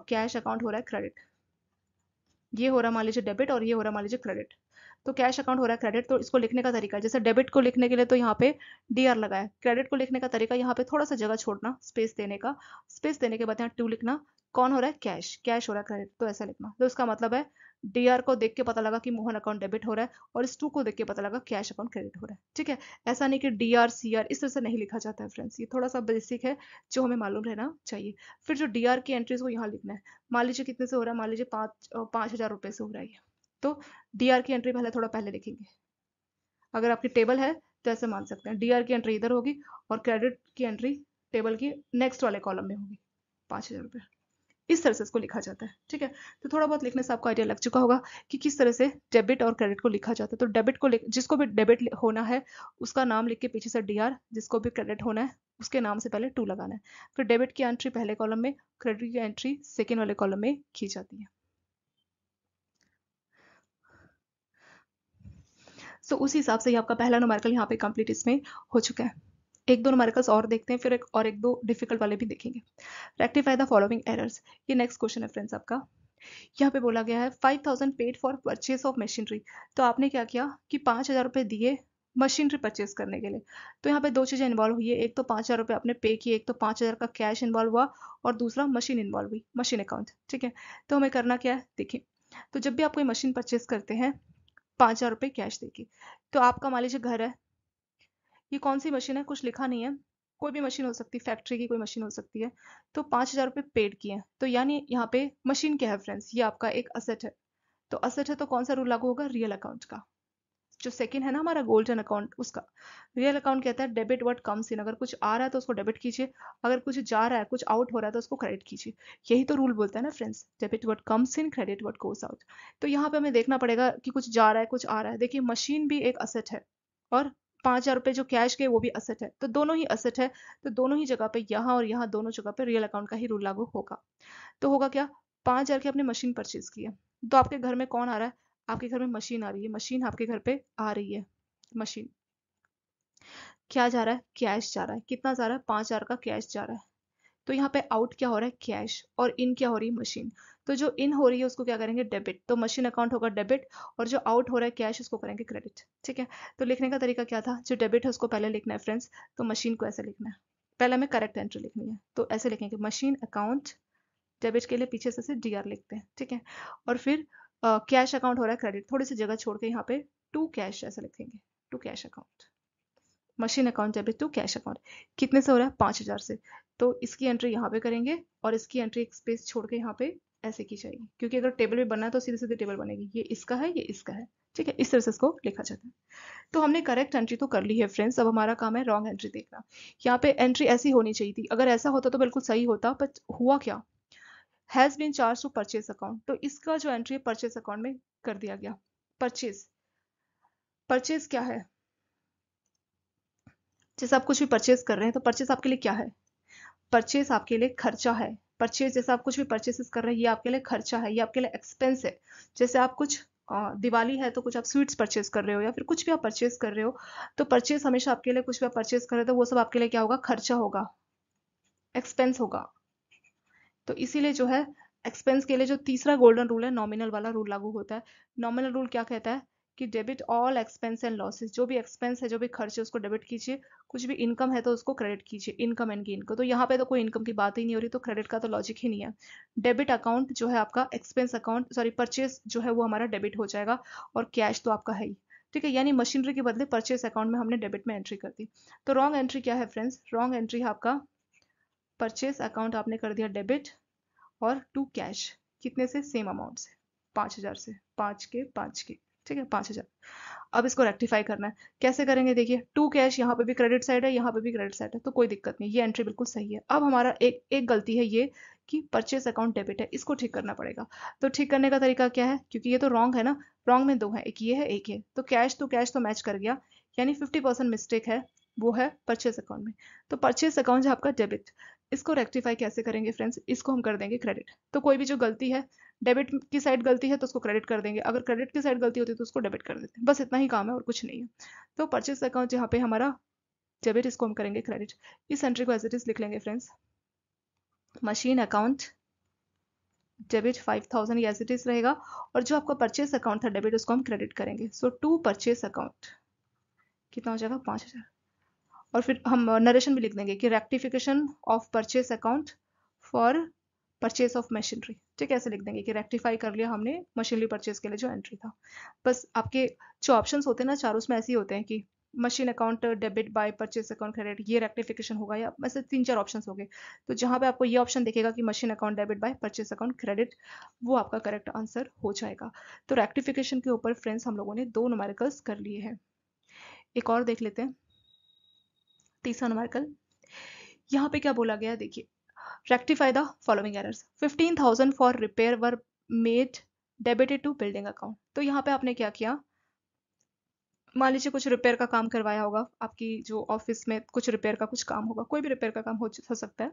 कैश अकाउंट हो रहा है क्रेडिट ये हो रहा मान लीजिए डेबिट और ये हो रहा मान लीजिए क्रेडिट तो कैश अकाउंट हो रहा है क्रेडिट तो इसको लिखने का तरीका है जैसे डेबिट को लिखने के लिए तो यहाँ पे डी आर लगाया क्रेडिट को लिखने का तरीका यहाँ पे थोड़ा सा जगह छोड़ना स्पेस देने का स्पेस देने के बाद यहाँ टू लिखना कौन हो रहा है कैश कैश हो रहा है क्रेडिट तो ऐसा लिखना तो इसका मतलब है डी आर को देख के पता लगा कि मोहन अकाउंट डेबिट हो रहा है और इस टू को देख के पता लगा कैश अकाउंट क्रेडिट हो रहा है ठीक है ऐसा नहीं कि डी आर सी आर इस तरह से नहीं लिखा जाता है फ्रेंड्स ये थोड़ा सा बेसिक है जो हमें मालूम रहना चाहिए फिर जो डी आर की एंट्रीज को यहाँ लिखना है मान लीजिए कितने से हो रहा है मान लीजिए पाँच पाँच हज़ार रुपये से हो रहा है तो डी आर की एंट्री पहले थोड़ा पहले लिखेंगे अगर आपकी टेबल है तो ऐसे मान सकते हैं डी आर की एंट्री इधर होगी और क्रेडिट की एंट्री टेबल की नेक्स्ट वाले कॉलम में होगी पाँच हज़ार रुपये इस तरह से इसको लिखा जाता है ठीक है तो थोड़ा बहुत लिखने से आपको आइडिया लग चुका होगा कि किस तरह से डेबिट और क्रेडिट को लिखा जाता है तो डेबिट को जिसको भी डेबिट होना है उसका नाम लिख के पीछे से डी जिसको भी क्रेडिट होना है उसके नाम से पहले टू लगाना है फिर डेबिट की एंट्री पहले कॉलम में क्रेडिट की एंट्री सेकेंड वाले कॉलम में की जाती है सो तो उस हिसाब से ही आपका पहला नोमरिकल यहाँ पे कंप्लीट इसमें हो चुका है एक दो नोमरिकल्स और देखते हैं फिर एक और एक दो डिफिकल्ट वाले भी देखेंगे रेक्टिफाई द फॉलोइंग एरर्स ये नेक्स्ट क्वेश्चन है फ्रेंड्स आपका यहाँ पे बोला गया है five thousand paid for purchase of machinery तो आपने क्या किया कि पांच हज़ार रुपए दिए मशीनरी परचेज करने के लिए तो यहाँ पे दो चीज़ें इन्वॉल्व हुई है एक तो पांच हज़ार रुपए आपने पे किए एक तो पांच हज़ार का कैश इन्वॉल्व हुआ और दूसरा मशीन इन्वॉल्व हुई मशीन अकाउंट ठीक है तो हमें करना क्या है देखिए तो जब भी आप कोई मशीन परचेज करते हैं पांच हज़ार रुपये कैश देगी तो आपका मान लीजिए घर है ये कौन सी मशीन है कुछ लिखा नहीं है कोई भी मशीन हो सकती है फैक्ट्री की कोई मशीन हो सकती है तो पांच हज़ार रुपये पेड किए हैं तो यानी यहाँ पे मशीन क्या है फ्रेंड्स ये आपका एक असेट है तो असेट है तो कौन सा रूल लागू होगा रियल अकाउंट का जो सेकंड है ना हमारा गोल्डन अकाउंट उसका रियल अकाउंट कहता है डेबिट वट कम्स इन अगर कुछ आ रहा है तो उसको डेबिट कीजिए अगर कुछ जा रहा है कुछ आउट हो रहा है तो उसको क्रेडिट कीजिए यही तो रूल बोलता है ना friends debit what comes in credit what goes out तो यहाँ पे हमें देखना पड़ेगा कि कुछ जा रहा है कुछ आ रहा है देखिए मशीन भी एक असेट है और पाँच हज़ार रुपये जो कैश गए वो भी असेट है तो दोनों ही असेट है तो दोनों ही जगह पे यहाँ और यहाँ दोनों जगह पे रियल अकाउंट का ही रूल लागू होगा तो होगा क्या पाँच हज़ार के आपने मशीन परचेज किया तो आपके घर में कौन आ रहा है आपके घर में मशीन आ रही है मशीन आपके घर पे आ रही है मशीन क्या जा रहा है कैश जा रहा है कितना जा रहा है पांच हज़ार का कैश जा रहा है तो यहाँ पे आउट क्या हो रहा है कैश और इन क्या हो रही है मशीन तो जो इन हो रही है उसको क्या करेंगे डेबिट तो मशीन अकाउंट होगा डेबिट और जो आउट हो रहा है कैश उसको करेंगे क्रेडिट ठीक है तो लिखने का तरीका क्या था जो डेबिट है उसको पहले लिखना है फ्रेंड्स तो मशीन को ऐसे लिखना है पहले हमें करेक्ट एंट्री लिखनी है तो ऐसे लिखेंगे मशीन अकाउंट डेबिट के लिए पीछे से डी आर लिखते हैं ठीक है और फिर कैश अकाउंट हो रहा है क्रेडिट थोड़ी सी जगह छोड़ के यहाँ पे टू कैश ऐसा लिखेंगे to cash account machine account जब टू कैश अकाउंट कितने से हो रहा है पांच हज़ार से तो इसकी एंट्री यहाँ पे करेंगे और इसकी एंट्री एक स्पेस छोड़ के यहाँ पे ऐसे की जाएगी क्योंकि अगर टेबल भी बनना है तो सीधे सीधे टेबल बनेगी ये इसका है ये इसका है ठीक है इस तरह से इसको लिखा जाता है तो हमने करेक्ट एंट्री तो कर ली है फ्रेंड्स अब हमारा काम है रॉन्ग एंट्री देखना यहाँ पे एंट्री ऐसी होनी चाहिए थी अगर ऐसा होता तो बिल्कुल सही होता बट हुआ क्या has been charge to purchase account तो इसका जो एंट्री है परचेज अकाउंट में कर दिया गया परचेज परचेज क्या है जैसे आप कुछ भी परचेज कर रहे हैं तो परचेज आपके लिए क्या है परचेज आपके लिए खर्चा है परचेज जैसे आप कुछ भी परचेसेस कर रहे हैं ये आपके लिए खर्चा है ये आपके लिए एक्सपेंस है जैसे आप कुछ दिवाली है तो कुछ आप स्वीट्स परचेज कर रहे हो या फिर कुछ भी आप परचेज कर रहे हो तो परचेज हमेशा आपके लिए कुछ भी आप परचेज कर रहे हो तो वो सब आपके लिए क्या होगा खर्चा होगा एक्सपेंस होगा तो इसीलिए जो है एक्सपेंस के लिए जो तीसरा गोल्डन रूल है नॉमिनल वाला रूल लागू होता है नॉमिनल रूल क्या कहता है कि debit all expense and losses जो भी एक्सपेंस है जो भी खर्च है उसको डेबिट कीजिए कुछ भी इनकम है तो उसको क्रेडिट कीजिए इनकम एंड गेन को तो यहाँ पे तो कोई इनकम की बात ही नहीं हो रही तो क्रेडिट का तो लॉजिक ही नहीं है डेबिट अकाउंट जो है आपका एक्सपेंस अकाउंट सॉरी परचेस जो है वो हमारा डेबिट हो जाएगा और कैश तो आपका है ही ठीक है यानी मशीनरी के बदले परचेस अकाउंट में हमने डेबिट में एंट्री कर दी तो रॉन्ग एंट्री क्या है फ्रेंड्स रॉन्ग एंट्री है आपका परचेस अकाउंट आपने कर दिया डेबिट और टू कैश कितने से सेम अमाउंट से पाँच हज़ार से पाँच के पाँच के ठीक है पाँच हज़ार अब इसको रेक्टिफाई करना है कैसे करेंगे देखिए टू कैश यहाँ पे भी क्रेडिट साइड है यहाँ पे भी क्रेडिट साइड है तो कोई दिक्कत नहीं ये एंट्री बिल्कुल सही है अब हमारा एक एक गलती है ये कि परचेस अकाउंट डेबिट है इसको ठीक करना पड़ेगा तो ठीक करने का तरीका क्या है क्योंकि ये तो रॉन्ग है ना रॉन्ग में दो है एक ये है एक ये तो कैश तो कैश तो मैच कर गया यानी फिफ्टी मिस्टेक है वो है परचेस अकाउंट में तो परचेस अकाउंट है आपका डेबिट इसको रेक्टिफाई कैसे करेंगे फ्रेंड्स इसको हम कर देंगे क्रेडिट तो कोई भी जो गलती है डेबिट की साइड गलती है तो उसको क्रेडिट कर देंगे अगर क्रेडिट की साइड गलती होती है तो उसको डेबिट कर देते हैं बस इतना ही काम है और कुछ नहीं है तो परचेस अकाउंट यहाँ पे हमारा डेबिट इसको हम करेंगे क्रेडिट इस एंट्री को एज इट इज लिख लेंगे friends machine account debit five thousand as it is रहेगा और जो आपका परचेस अकाउंट था डेबिट उसको हम क्रेडिट करेंगे सो टू परचेस अकाउंट कितना हो जाएगा पाँच हज़ार और फिर हम नरेशन भी लिख देंगे कि rectification of purchase account for purchase of machinery ठीक है ऐसे लिख देंगे कि रेक्टिफाई कर लिया हमने मशीनरी परचेस के लिए जो एंट्री था बस आपके जो ऑप्शंस होते हैं ना चार उसमें ऐसे ही होते हैं कि machine account debit by purchase account credit ये रेक्टिफिकेशन होगा या ऐसे तीन चार ऑप्शंस होंगे तो जहां पे आपको ये ऑप्शन देखेगा कि machine account debit by purchase account credit वो आपका करेक्ट आंसर हो जाएगा तो रेक्टिफिकेशन के ऊपर फ्रेंड्स हम लोगों ने दो नुमेरिकल्स कर लिए हैं एक और देख लेते हैं तीसरा नंबर कल यहाँ पे क्या बोला गया देखिए rectify the following errors fifteen thousand for repair were made debited to building account तो यहाँ पे आपने क्या किया मान लीजिए कुछ रिपेयर का काम करवाया होगा आपकी जो ऑफिस में कुछ रिपेयर का कुछ काम होगा कोई भी रिपेयर का काम हो सकता है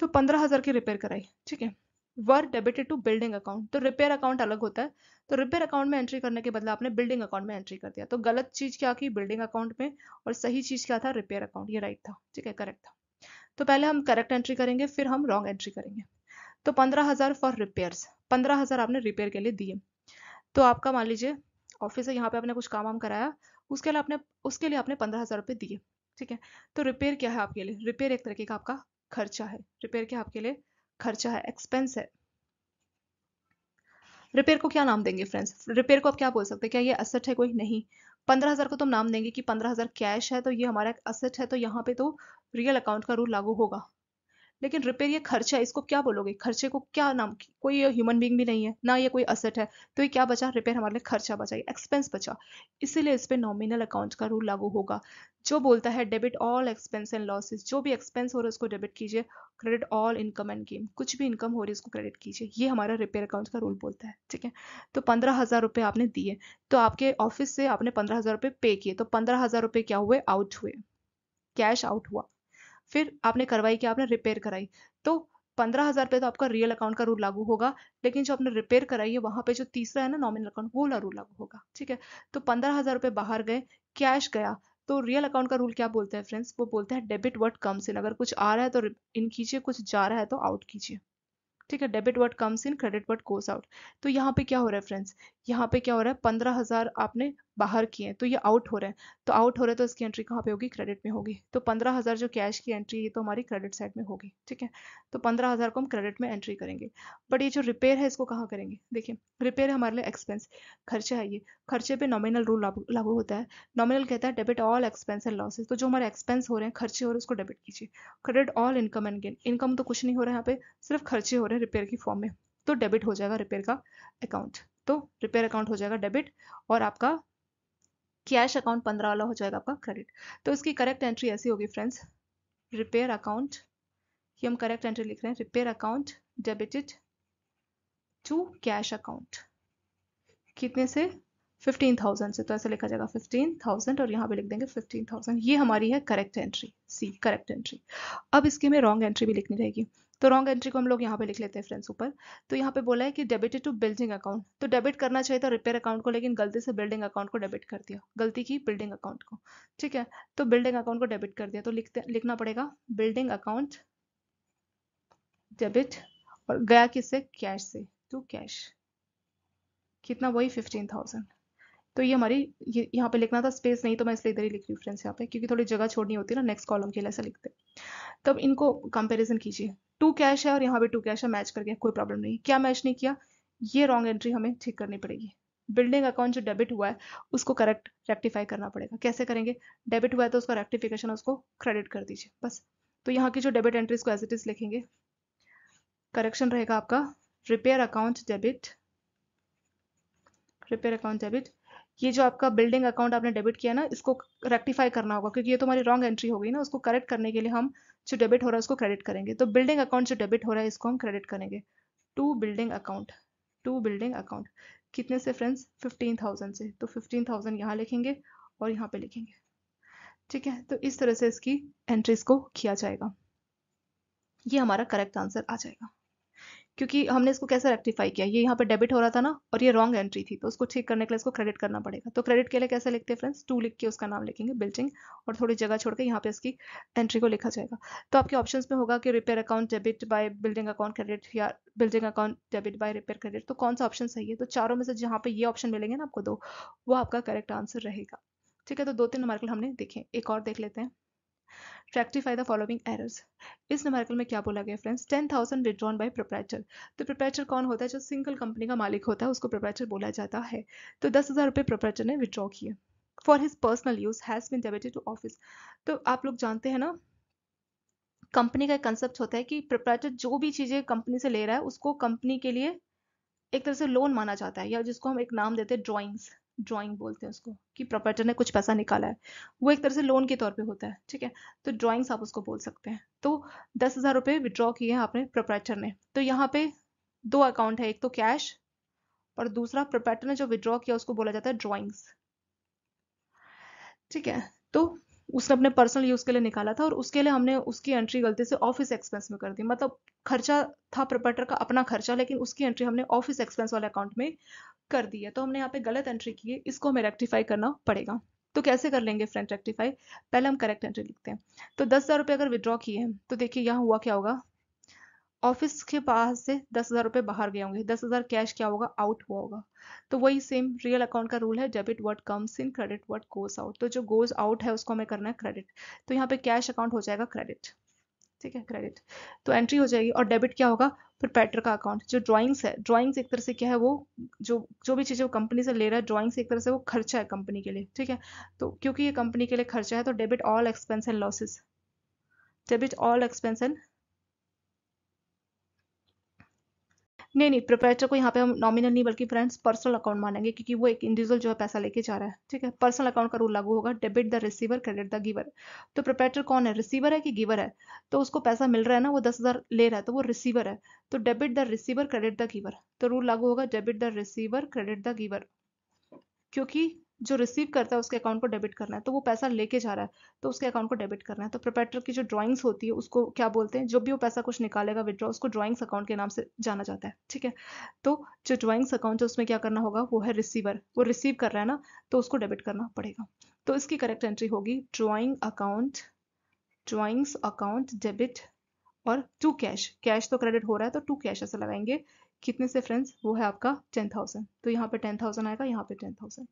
तो पंद्रह हज़ार की रिपेयर कराई ठीक है were debited to building account तो रिपेयर अकाउंट अलग होता है तो रिपेयर अकाउंट में एंट्री करने के बदले आपने बिल्डिंग अकाउंट में एंट्री कर दिया तो गलत चीज़ क्या की बिल्डिंग अकाउंट में और सही चीज़ क्या था रिपेयर अकाउंट ये राइट था ठीक है करेक्ट था तो पहले हम करेक्ट एंट्री करेंगे फिर हम रॉन्ग एंट्री करेंगे तो पंद्रह हज़ार फॉर रिपेयर्स पंद्रह हज़ार आपने रिपेयर के लिए दिए तो आपका मान लीजिए ऑफिस है यहाँ पे आपने कुछ काम वाम कराया उसके लिए आपने उसके लिए आपने पंद्रह हज़ार रुपये दिए ठीक है तो रिपेयर क्या है आपके लिए रिपेयर एक तरीके का आपका खर्चा है रिपेयर क्या आपके लिए खर्चा है एक्सपेंस है रिपेयर को क्या नाम देंगे फ्रेंड्स रिपेयर को आप क्या बोल सकते हैं क्या ये असेट है कोई नहीं पंद्रह हज़ार को तो नाम देंगे कि पंद्रह हज़ार कैश है तो ये हमारा एक असेट है तो यहाँ पे तो रियल अकाउंट का रूल लागू होगा लेकिन रिपेयर ये खर्चा है इसको क्या बोलोगे खर्चे को क्या नाम कोई ह्यूमन बींग भी नहीं है ना ये कोई असेट है तो ये क्या बचा रिपेयर हमारे लिए खर्चा बचा एक्सपेंस बचा इसीलिए इस पर नॉमिनल अकाउंट का रूल लागू होगा जो बोलता है debit all expense and losses जो भी एक्सपेंस हो रहा है उसको डेबिट कीजिए credit all income and gain कुछ भी इनकम हो रही है उसको क्रेडिट कीजिए ये हमारा रिपेयर अकाउंट का रूल बोलता है ठीक है तो पंद्रह हज़ार रुपये आपने दिए तो आपके ऑफिस से आपने पंद्रह हज़ार रुपये पे किए तो पंद्रह हज़ार रुपये क्या हुए आउट हुए कैश आउट हुआ फिर आपने करवाई कि आपने रिपेयर कराई तो पंद्रह हज़ार पे तो आपका रियल अकाउंट का रूल लागू होगा लेकिन जो आपने रिपेयर कराई है वहां पे जो तीसरा है ना नॉमिनल अकाउंट वो रूल लागू होगा ठीक है तो पंद्रह हज़ार रुपए बाहर गए कैश गया तो रियल अकाउंट का रूल क्या बोलते हैं फ्रेंड्स वो बोलते हैं डेबिट वर्ड कम्स इन अगर कुछ आ रहा है तो इन कीजिए कुछ जा रहा है तो आउट कीजिए ठीक है debit what comes in credit what goes out तो यहाँ पे क्या हो रहा है फ्रेंड्स यहाँ पे क्या हो रहा है पंद्रह हज़ार आपने बाहर किए तो ये आउट हो रहे हैं तो आउट हो रहे हैं तो इसकी एंट्री कहाँ पे होगी क्रेडिट में होगी तो पंद्रह हज़ार जो कैश की एंट्री है तो हमारी क्रेडिट साइड में होगी ठीक है तो पंद्रह हज़ार को हम क्रेडिट में एंट्री करेंगे बट ये जो रिपेयर है इसको कहाँ करेंगे देखिए रिपेयर हमारे लिए एक्सपेंस खर्चा है ये खर्चे पे नॉमिनल रूल लागू होता है नॉमिनल कहता है debit all expense and losses तो जो हमारे एक्सपेंस हो रहे हैं खर्चे हो रहे हैं उसको डेबिट कीजिए credit all income and gain income तो कुछ नहीं हो रहा है यहाँ पे सिर्फ खर्चे हो रहे हैं रिपेयर की फॉर्म में तो डेबिट हो जाएगा रिपेयर का अकाउंट तो रिपेयर अकाउंट हो जाएगा डेबिट और आपका कैश अकाउंट पंद्रह वाला हो जाएगा आपका क्रेडिट तो इसकी करेक्ट एंट्री ऐसी होगी फ्रेंड्स रिपेयर अकाउंट ये हम करेक्ट एंट्री लिख रहे हैं repair account debited to cash account कितने से फिफ्टीन थाउजेंड से तो ऐसे लिखा जाएगा फिफ्टीन थाउजेंड और यहाँ पे लिख देंगे फिफ्टीन थाउजेंड ये हमारी है correct entry see correct entry अब इसकी हमें रॉन्ग एंट्री भी लिखनी रहेगी तो रॉन्ग एंट्री को हम लोग यहाँ पे लिख लेते हैं फ्रेंड्स ऊपर तो यहाँ पे बोला है कि डेबिटेड टू बिल्डिंग अकाउंट तो डेबिट करना चाहिए था रिपेयर अकाउंट को लेकिन गलती से बिल्डिंग अकाउंट को डेबिट कर दिया गलती की बिल्डिंग अकाउंट को ठीक है तो बिल्डिंग अकाउंट को डेबिट कर दिया तो लिखते लिखना पड़ेगा बिल्डिंग अकाउंट डेबिट और गया किससे कैश से टू तो कैश कितना वही फिफ्टीन थाउजेंड तो ये हमारी यहाँ पे लिखना था स्पेस नहीं तो मैं इसलिए इधर ही लिख रही हूँ फ्रेंड्स यहाँ पे क्योंकि थोड़ी जगह छोड़नी होती है ना नेक्स्ट कॉलम के लिए ऐसा लिखते तब इनको कंपैरिजन कीजिए टू कैश है और यहाँ पे टू कैश है मैच करके कोई प्रॉब्लम नहीं क्या मैच नहीं किया ये रॉन्ग एंट्री हमें ठीक करनी पड़ेगी बिल्डिंग अकाउंट जो डेबिट हुआ है उसको करेक्ट रेक्टिफाई करना पड़ेगा कैसे करेंगे डेबिट हुआ है तो उसका रेक्टिफिकेशन उसको क्रेडिट कर दीजिए बस तो यहाँ की जो डेबिट एंट्रीज को एज इट इज लिखेंगे करेक्शन रहेगा आपका repair account debit repair account debit ये जो आपका बिल्डिंग अकाउंट आपने डेबिट किया ना इसको रेक्टिफाई करना होगा क्योंकि ये तो हमारी रॉन्ग एंट्री हो गई ना उसको करेक्ट करने के लिए हम जो डेबिट हो रहा है उसको क्रेडिट करेंगे तो बिल्डिंग अकाउंट जो डेबिट हो रहा है इसको हम क्रेडिट करेंगे to building account to building account कितने से फ्रेंड्स फिफ्टीन थाउजेंड से तो फिफ्टीन थाउजेंड यहाँ लिखेंगे और यहाँ पे लिखेंगे ठीक है तो इस तरह से इसकी एंट्रीज को किया जाएगा ये हमारा करेक्ट आंसर आ जाएगा क्योंकि हमने इसको कैसे रेक्टिफाई किया ये यहाँ पे डेबिट हो रहा था ना और ये रॉन्ग एंट्री थी तो उसको ठीक करने के लिए इसको क्रेडिट करना पड़ेगा तो क्रेडिट के लिए कैसे लिखते हैं फ्रेंड्स टू लिख के उसका नाम लिखेंगे बिल्डिंग और थोड़ी जगह छोड़ के यहाँ पे इसकी एंट्री को लिखा जाएगा तो आपके ऑप्शन में होगा कि repair account debit by building account credit या building account debit by repair credit तो कौन सा ऑप्शन सही है तो चारों में से जहाँ पे ये ऑप्शन मिलेंगे ना आपको दो वो आपका करेक्ट आंसर रहेगा ठीक है तो दो तीन मार्कल हमने देखे एक और देख लेते हैं रेक्टिफाई द फॉलोइंग एरर्स इस नंबरकल में क्या बोला गया friends ten thousand withdrawn by proprietor तो प्रोपराइटर कौन होता है जो सिंगल कंपनी का मालिक होता है उसको प्रोपराइटर बोला जाता है तो दस हज़ार रुपये प्रोपराइटर ने विड्रॉ किए for his personal use has been debited to office तो आप लोग जानते हैं ना कंपनी का एक कंसेप्ट होता है कि प्रोपराइटर जो भी चीज़ें कंपनी से ले रहा है उसको कंपनी के लिए एक तरह से लोन माना जाता है या जिसको हम एक नाम देते हैं ड्रॉइंग्स ड्रॉइंग बोलते हैं उसको कि प्रॉपर्टर ने कुछ पैसा निकाला है वो एक तरह से लोन के तौर पे होता है ठीक है तो ड्रॉइंग्स आप उसको बोल सकते हैं तो दस हज़ार रुपये विड्रॉ किए हैं आपने प्रोपराइटर ने तो यहाँ पे दो अकाउंट है एक तो कैश और दूसरा प्रोपराइटर ने जो विड्रॉ किया उसको बोला जाता है ड्रॉइंग्स ठीक है तो उसने अपने पर्सनल यूज के लिए निकाला था और उसके लिए हमने उसकी एंट्री गलती से ऑफिस एक्सपेंस में कर दी मतलब खर्चा था प्रपटर का अपना खर्चा लेकिन उसकी एंट्री हमने ऑफिस एक्सपेंस वाले अकाउंट में कर दी है तो हमने यहाँ पे गलत एंट्री की है इसको हमें रेक्टिफाई करना पड़ेगा तो कैसे कर लेंगे फ्रेंड रेक्टिफाई पहले हम करेक्ट एंट्री लिखते हैं तो दस हज़ार रुपये अगर विड्रॉ किए हैं तो देखिए यहाँ हुआ क्या होगा ऑफिस के पास से दस हज़ार रुपये बाहर गए होंगे दस हज़ार कैश क्या होगा आउट हुआ होगा तो वही सेम रियल अकाउंट का रूल है debit what comes in credit what goes out तो जो गोज आउट है उसको हमें करना है क्रेडिट तो यहाँ पे कैश अकाउंट हो जाएगा क्रेडिट ठीक है क्रेडिट तो एंट्री हो जाएगी और डेबिट क्या होगा फिर पैटर का अकाउंट जो ड्राइंग्स है ड्राइंग्स एक तरह से क्या है वो जो जो भी चीज़ें वो कंपनी से ले रहा है ड्राइंग्स एक तरह से वो खर्चा है कंपनी के लिए ठीक है तो क्योंकि ये कंपनी के लिए खर्चा है तो debit all expense and losses debit all expense and नहीं नहीं प्रोपरेटर तो को यहाँ पे हम नॉमिनल नहीं बल्कि फ्रेंड्स पर्सनल अकाउंट मानेंगे क्योंकि वो एक इंडिविजुअल जो है पैसा लेके जा रहा है ठीक है पर्सनल अकाउंट का रूल लागू होगा debit the receiver credit the giver तो प्रोपरेटर कौन है रिसीवर है कि गिवर है तो उसको पैसा मिल रहा है ना वो दस हज़ार ले रहा है तो वो रिसीवर है तो debit the receiver credit the giver तो रूल लागू होगा debit the receiver credit the giver क्योंकि जो रिसीव करता है उसके अकाउंट को डेबिट करना है तो वो पैसा लेके जा रहा है तो उसके अकाउंट को डेबिट करना है तो प्रोपेटर की जो ड्राइंग्स होती है उसको क्या बोलते हैं जो भी वो पैसा कुछ निकालेगा विद्रॉ उसको ड्राइंग्स अकाउंट के नाम से जाना जाता है ठीक है तो जो ड्राइंग्स अकाउंट है उसमें क्या करना होगा वो है रिसीवर वो रिसीव कर रहा है ना तो उसको डेबिट करना पड़ेगा तो इसकी करेक्ट एंट्री होगी drawing account drawings account debit और टू कैश कैश तो क्रेडिट हो रहा है तो टू कैश ऐसा लगाएंगे कितने से फ्रेंड्स वो है आपका टेन थाउजेंड तो यहाँ पे टेन थाउजेंड आएगा यहाँ पे टेन थाउजेंड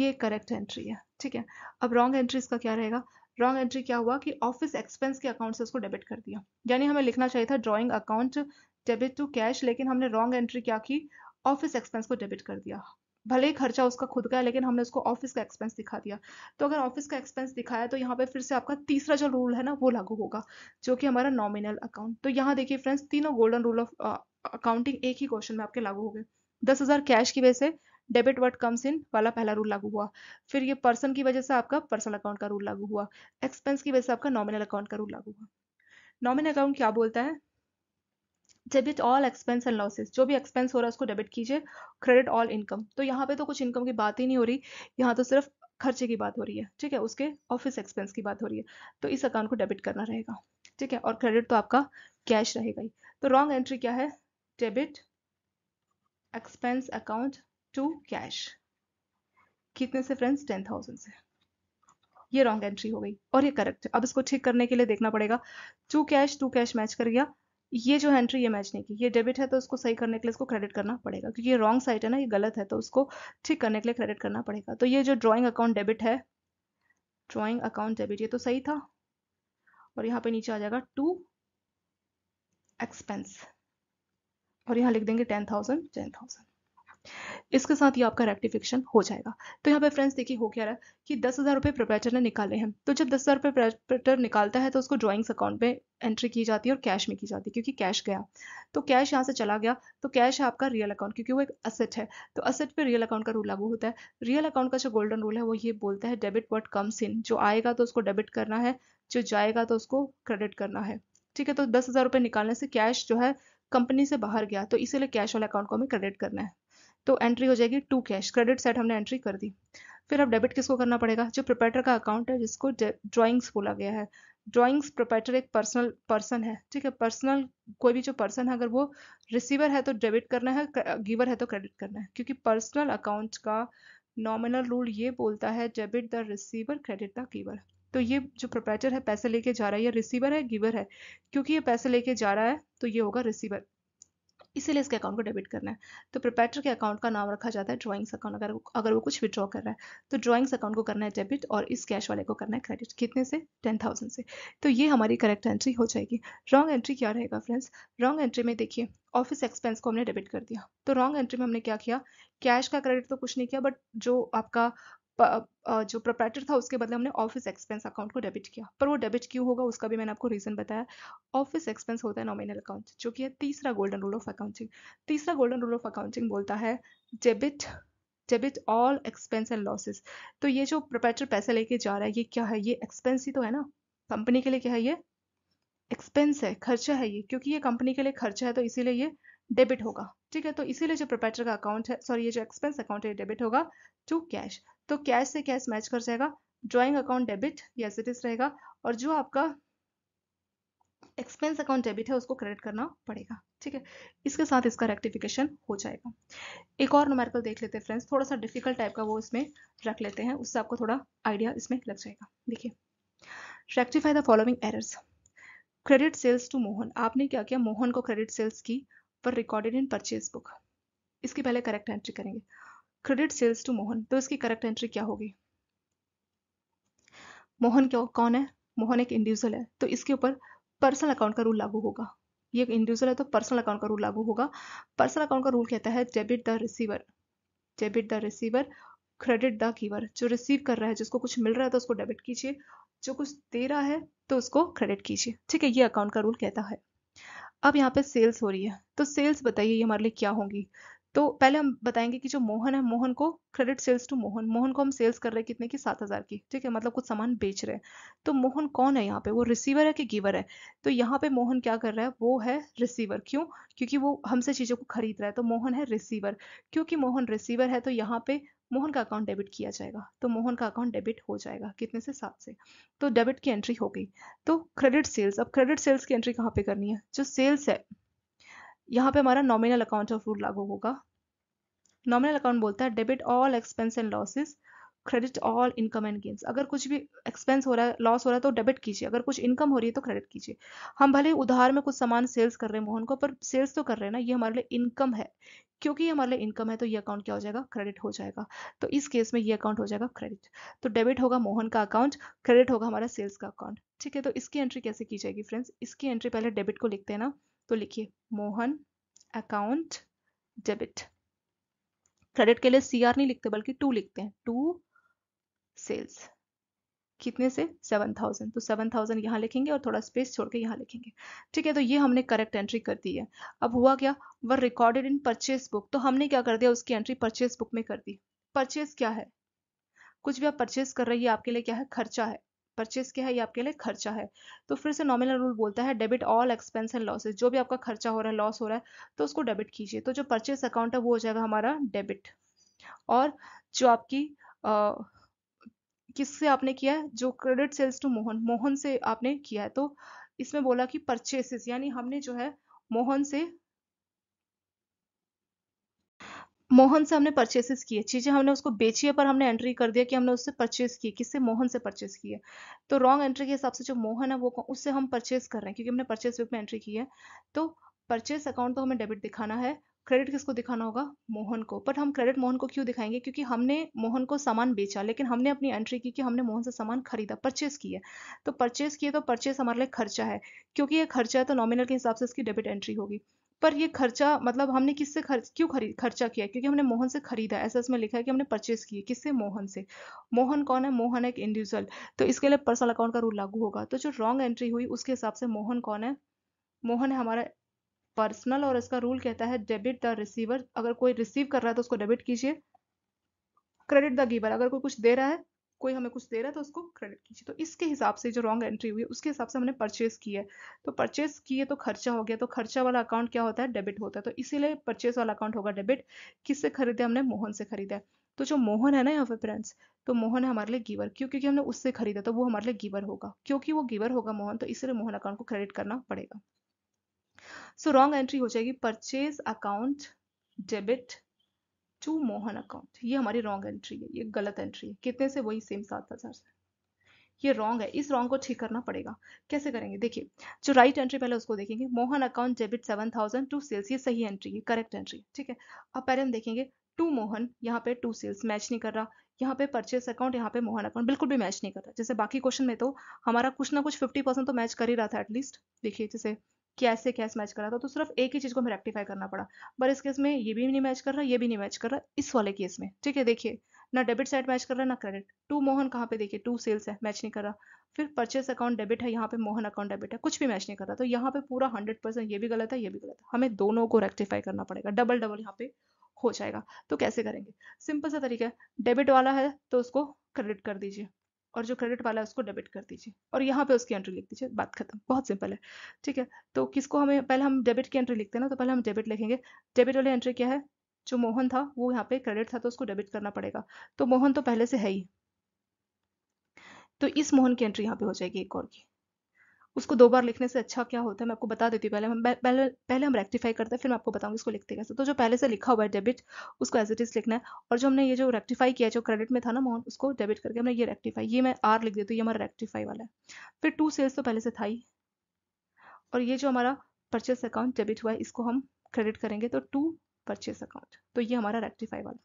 ये करेक्ट एंट्री है ठीक है अब रॉन्ग एंट्री इसका क्या रहेगा रॉन्ग एंट्री क्या हुआ कि ऑफिस एक्सपेंस के अकाउंट से उसको डेबिट कर दिया यानी हमें लिखना चाहिए था drawing account debit to cash लेकिन हमने रॉन्ग एंट्री क्या की ऑफिस एक्सपेंस को डेबिट कर दिया भले ही खर्चा उसका खुद का है लेकिन हमने उसको ऑफिस का एक्सपेंस दिखा दिया तो अगर ऑफिस का एक्सपेंस दिखाया तो यहाँ पे फिर से आपका तीसरा जो रूल है ना वो लागू होगा जो कि हमारा नॉमिनल अकाउंट तो यहाँ देखिए फ्रेंड्स तीनों गोल्डन रूल ऑफ अकाउंटिंग एक ही क्वेश्चन में आपके लागू हो गए दस हज़ार कैश की वजह से डेबिट वर्ड कम्स इन वाला पहला रूल लागू हुआ फिर ये पर्सन की वजह से आपका पर्सनल अकाउंट का रूल लागू हुआ एक्सपेंस की वजह से आपका नॉमिनल अकाउंट का रूल लागू हुआ नॉमिनल अकाउंट क्या बोलता है debit all expense and losses जो भी एक्सपेंस हो रहा है उसको डेबिट कीजिए क्रेडिट ऑल इनकम तो यहाँ पे तो कुछ इनकम की बात ही नहीं हो रही यहाँ तो सिर्फ खर्चे की बात हो रही है ठीक है उसके ऑफिस एक्सपेंस की बात हो रही है तो इस अकाउंट को डेबिट करना रहेगा ठीक है और क्रेडिट तो आपका कैश रहेगा ही तो रॉन्ग एंट्री क्या है debit expense account to cash कितने से फ्रेंड्स टेन थाउजेंड से ये रॉन्ग एंट्री हो गई और ये करेक्ट अब इसको ठीक करने के लिए देखना पड़ेगा to cash to cash match कर गया ये जो एंट्री ये मैच नहीं की ये डेबिट है तो उसको सही करने के लिए इसको क्रेडिट करना पड़ेगा क्योंकि ये रॉन्ग साइट है ना ये गलत है तो उसको ठीक करने के लिए क्रेडिट करना पड़ेगा तो ये जो ड्रॉइंग अकाउंट डेबिट है ड्रॉइंग अकाउंट डेबिट ये तो सही था और यहाँ पे नीचे आ जाएगा टू एक्सपेंस और यहाँ लिख देंगे टेन थाउजेंड टेन थाउजेंड इसके साथ ही आपका रेक्टिफिकेशन हो जाएगा तो यहाँ पे फ्रेंड्स देखिए हो क्या रहा है कि दस हज़ार रुपये प्रोपरेटर ने निकाले हैं तो जब दस हज़ार रुपये प्रोपरेटर निकालता है तो उसको ड्राइंग्स अकाउंट में एंट्री की जाती है और कैश में की जाती है क्योंकि कैश गया तो कैश यहाँ से चला गया तो कैश है आपका रियल अकाउंट क्योंकि वो एक असेट है तो असेट पर रियल अकाउंट का रूल लागू होता है रियल अकाउंट का जो गोल्डन रूल है वो ये बोलता है डेबिट वट कम्स इन जो आएगा तो उसको डेबिट करना है जो जाएगा तो उसको क्रेडिट करना है ठीक है तो दस हज़ार रुपये निकालने से कैश जो है कंपनी से बाहर गया तो इसीलिए कैश वाले अकाउंट को हमें क्रेडिट करना है तो एंट्री हो जाएगी टू कैश क्रेडिट सेट हमने एंट्री कर दी फिर अब डेबिट किसको करना पड़ेगा जो प्रोपरेटर का अकाउंट है जिसको ड्रॉइंग्स बोला गया है ड्रॉइंग्स प्रोपरेटर एक पर्सनल पर्सन है ठीक है पर्सनल कोई भी जो पर्सन है अगर वो रिसीवर है तो डेबिट करना है गिवर है तो क्रेडिट करना है क्योंकि पर्सनल अकाउंट का नॉमिनल रूल ये बोलता है debit the receiver credit the giver तो ये जो प्रोपराइटर है पैसे लेके जा रहा है या रिसीवर है गिवर है क्योंकि ये पैसे लेके जा रहा है तो ये होगा रिसीवर इसीलिए इसके अकाउंट को डेबिट करना है तो प्रोपराइटर के अकाउंट का नाम रखा जाता है ड्रॉइंग्स अकाउंट अगर अगर वो कुछ विड्रॉ कर रहा है तो ड्रॉइंग्स अकाउंट को करना है डेबिट और इस कैश वाले को करना है क्रेडिट कितने से टेन थाउजेंड से तो ये हमारी करेक्ट एंट्री हो जाएगी रॉन्ग एंट्री क्या रहेगा फ्रेंड्स रॉन्ग एंट्री में देखिए ऑफिस एक्सपेंस को हमने डेबिट कर दिया तो रॉन्ग एंट्री में हमने क्या किया कैश का क्रेडिट तो कुछ नहीं किया बट जो आपका जो प्रोप्राइटर था उसके बदले हमने ऑफिस एक्सपेंस अकाउंट को डेबिट किया पर वो डेबिट क्यों होगा उसका भी मैंने आपको रीज़न बताया ऑफिस एक्सपेंस होता है नॉमिनल अकाउंट जो कि है तीसरा गोल्डन रूल ऑफ अकाउंटिंग तीसरा गोल्डन रूल ऑफ अकाउंटिंग बोलता है debit debit all expense and losses तो ये जो प्रोप्राइटर पैसा लेके जा रहा है ये क्या है ये एक्सपेंस ही तो है ना कंपनी के लिए क्या है ये एक्सपेंस है खर्चा है ये क्योंकि ये कंपनी के लिए खर्चा है तो इसीलिए ये डेबिट होगा ठीक है तो इसीलिए जो प्रोपराइटर का अकाउंट है सॉरी ये जो एक्सपेंस अकाउंट है डेबिट होगा टू कैश तो कैश से कैश मैच कर जाएगा drawing account debit yes it is रहेगा और जो आपका एक्सपेंस अकाउंट डेबिट है उसको क्रेडिट करना पड़ेगा ठीक है इसके साथ इसका रेक्टिफिकेशन हो जाएगा एक और नोमेरिकल देख लेते हैं फ्रेंड्स थोड़ा सा डिफिकल्ट टाइप का वो इसमें रख लेते हैं उससे आपको थोड़ा आइडिया इसमें लग जाएगा देखिए rectify the following errors credit sales to Mohan आपने क्या किया मोहन को क्रेडिट सेल्स की पर रिकॉर्डेड इन परचेज बुक इसकी पहले करेक्ट एंट्री करेंगे क्रेडिट सेल्स टू मोहन तो इसकी करेक्ट एंट्री क्या होगी मोहन क्या कौन है मोहन एक इंडिविजुअल है तो इसके ऊपर पर्सनल अकाउंट का रूल लागू होगा ये एक इंडिविजुअल है तो पर्सनल अकाउंट का रूल लागू होगा पर्सनल अकाउंट का रूल कहता है debit the receiver debit the receiver credit the giver जो रिसीव कर रहा है जिसको कुछ मिल रहा है तो उसको डेबिट कीजिए जो कुछ दे रहा है तो उसको क्रेडिट कीजिए ठीक है ये अकाउंट का रूल कहता है अब यहाँ पे सेल्स हो रही है तो सेल्स बताइए ये हमारे लिए क्या होंगी तो पहले हम बताएंगे कि जो मोहन है मोहन को credit sales to Mohan Mohan को हम सेल्स कर रहे हैं कितने की सात हज़ार की ठीक है मतलब कुछ सामान बेच रहे हैं तो मोहन कौन है यहाँ पे वो रिसीवर है कि गिवर है तो यहाँ पे मोहन क्या कर रहा है वो है रिसीवर क्यों क्योंकि वो हमसे चीज़ों को खरीद रहा है तो मोहन है रिसीवर क्योंकि मोहन रिसीवर है तो यहाँ पे मोहन का अकाउंट डेबिट किया जाएगा तो मोहन का अकाउंट डेबिट हो जाएगा कितने से सात से तो डेबिट की एंट्री हो गई तो क्रेडिट सेल्स अब क्रेडिट सेल्स की एंट्री कहाँ पे करनी है जो सेल्स है यहाँ पे हमारा नॉमिनल अकाउंट ऑफ रूल लागू होगा नॉमिनल अकाउंट बोलता है debit all expense and losses credit all income and gains अगर कुछ भी एक्सपेंस हो रहा है लॉस हो रहा है तो डेबिट कीजिए अगर कुछ इनकम हो रही है तो क्रेडिट कीजिए हम भले उधार में कुछ सामान सेल्स कर रहे हैं मोहन को पर सेल्स तो कर रहे हैं ना ये हमारे लिए इनकम है क्योंकि ये हमारे लिए इनकम है तो ये अकाउंट क्या हो जाएगा क्रेडिट हो जाएगा तो इस केस में ये अकाउंट हो जाएगा क्रेडिट तो डेबिट होगा मोहन का अकाउंट क्रेडिट होगा हमारा सेल्स का अकाउंट ठीक है तो इसकी एंट्री कैसे की जाएगी फ्रेंड्स इसकी एंट्री पहले डेबिट को लिखते हैं ना तो लिखिए मोहन अकाउंट डेबिट क्रेडिट के लिए सीआर नहीं लिखते बल्कि टू लिखते हैं टू सेल्स कितने से सेवन थाउजेंड तो सेवन थाउजेंड यहाँ लिखेंगे और थोड़ा स्पेस छोड़ के यहाँ लिखेंगे ठीक है तो ये हमने करेक्ट एंट्री कर दी है अब हुआ क्या were recorded in purchase book तो हमने क्या कर दिया उसकी एंट्री परचेस बुक में कर दी परचेस क्या है कुछ भी आप परचेस कर रही है आपके लिए क्या है खर्चा है परचेज क्या है ये आपके लिए खर्चा है तो फिर से नॉमिनल रूल बोलता है debit all expense and losses जो भी आपका खर्चा हो रहा है लॉस हो रहा है तो उसको डेबिट कीजिए तो जो परचेस अकाउंट है वो हो जाएगा हमारा डेबिट और जो आपकी किससे आपने किया है जो credit sales to Mohan Mohan से आपने किया है तो इसमें बोला कि परचेसेस यानी हमने जो है मोहन से मोहन से हमने परचेसेस किए चीज़ें हमने उसको बेची है पर हमने एंट्री कर दिया कि हमने उससे परचेस की किससे मोहन से परचेस किए तो रॉन्ग एंट्री के हिसाब से जो मोहन है वो उससे हम परचेस कर रहे हैं क्योंकि हमने परचेस बुक में एंट्री की है तो परचेस अकाउंट तो हमें डेबिट दिखाना है क्रेडिट किसको दिखाना होगा मोहन को बट हम क्रेडिट मोहन को क्यों दिखाएंगे क्योंकि हमने मोहन को सामान बेचा लेकिन हमने अपनी एंट्री की कि हमने मोहन से सामान खरीदा परचेस किया तो परचेस किए तो परचेस हमारे लिए खर्चा है क्योंकि ये खर्चा है तो नॉमिनल के हिसाब से इसकी डेबिट एंट्री होगी पर ये खर्चा मतलब हमने किससे खर्च क्यों खरीद खर्चा किया क्योंकि हमने मोहन से खरीदा ऐसा इसमें लिखा है कि हमने परचेस किए किससे मोहन से मोहन कौन है मोहन एक इंडिविजुअल तो इसके लिए पर्सनल अकाउंट का रूल लागू होगा तो जो रॉन्ग एंट्री हुई उसके हिसाब से मोहन कौन है मोहन है हमारा पर्सनल और इसका रूल कहता है डेबिट द रिसीवर अगर कोई रिसीव कर रहा है तो उसको डेबिट कीजिए क्रेडिट द गिवर अगर कोई कुछ दे रहा है कोई हमें कुछ दे रहा है तो उसको क्रेडिट कीजिए तो इसके हिसाब से जो रॉन्ग एंट्री हुई उसके हिसाब से हमने परचेस की है तो परचेस किए तो खर्चा हो गया तो खर्चा वाला अकाउंट क्या होता है डेबिट होता है तो इसीलिए परचेस वाला अकाउंट होगा डेबिट किससे खरीदा हमने मोहन से खरीदा है तो जो मोहन है ना यहाँ पे फ्रेंड्स तो मोहन है हमारे लिए गिवर क्यों क्योंकि हमने उससे खरीदा तो वो हमारे लिए गिवर होगा क्योंकि वो गिवर होगा मोहन तो इसलिए मोहन अकाउंट को क्रेडिट करना पड़ेगा सो रॉन्ग एंट्री हो जाएगी purchase account debit to Mohan account ये हमारी रॉन्ग एंट्री है ये गलत एंट्री है कितने से वही सेम सात हज़ार से ये रॉन्ग है इस रॉन्ग को ठीक करना पड़ेगा कैसे करेंगे देखिए जो राइट एंट्री पहले उसको देखेंगे Mohan account debit seven thousand to sales ये सही एंट्री है करेक्ट एंट्री ठीक है अब पहले हम देखेंगे टू मोहन यहाँ पे टू सेल्स मैच नहीं कर रहा यहाँ पे परचेस अकाउंट यहाँ पे मोहन अकाउंट बिल्कुल भी मैच नहीं कर रहा जैसे बाकी क्वेश्चन में तो हमारा कुछ ना कुछ फिफ्टी परसेंट तो मैच कर ही रहा था एटलीस्ट देखिए जैसे कैसे कैस मैच कर रहा था तो सिर्फ एक ही चीज़ को हमें रेक्टिफाई करना पड़ा पर इस केस में ये भी नहीं मैच कर रहा ये भी नहीं मैच कर रहा इस वाले केस में ठीक है देखिए ना डेबिट साइड मैच कर रहा है ना क्रेडिट टू मोहन कहाँ पे देखिए टू सेल्स है मैच नहीं कर रहा फिर परचेस अकाउंट डेबिट है यहाँ पे मोहन अकाउंट डेबिट है कुछ भी मैच नहीं कर रहा तो यहाँ पे पूरा हंड्रेड परसेंट ये भी गलत है ये भी गलत है हमें दोनों को रेक्टिफाई करना पड़ेगा डबल डबल यहाँ पे हो जाएगा तो कैसे करेंगे सिंपल सा तरीका है डेबिट वाला है तो उसको क्रेडिट कर दीजिए और जो क्रेडिट वाला है उसको डेबिट कर दीजिए और यहाँ पे उसकी एंट्री लिख दीजिए बात खत्म बहुत सिंपल है ठीक है तो किसको हमें पहले हम डेबिट की एंट्री लिखते हैं ना तो पहले हम डेबिट लिखेंगे डेबिट वाली एंट्री क्या है जो मोहन था वो यहाँ पे क्रेडिट था तो उसको डेबिट करना पड़ेगा तो मोहन तो पहले से है ही तो इस मोहन की एंट्री यहाँ पे हो जाएगी एक और की उसको दो बार लिखने से अच्छा क्या होता है मैं आपको बता देती हूँ पहले हम पहले पहले हम रेक्टिफाई करते हैं फिर मैं आपको बताऊंगी इसको लिखते कैसे तो जो पहले से लिखा हुआ है डेबिट उसको एज इट इज लिखना है और जो हमने ये जो रेक्टिफाई किया जो क्रेडिट में था ना मोहन उसको डेबिट करके हमने ये रेक्टिफाई ये मैं आर लिख देती हूँ ये हमारा रेक्टिफाई वाला है फिर टू सेल्स तो पहले से था ही और ये जो हमारा परचेस अकाउंट डेबिट हुआ है इसको हम क्रेडिट करेंगे तो टू परचेस अकाउंट तो ये हमारा रेक्टिफाई वाला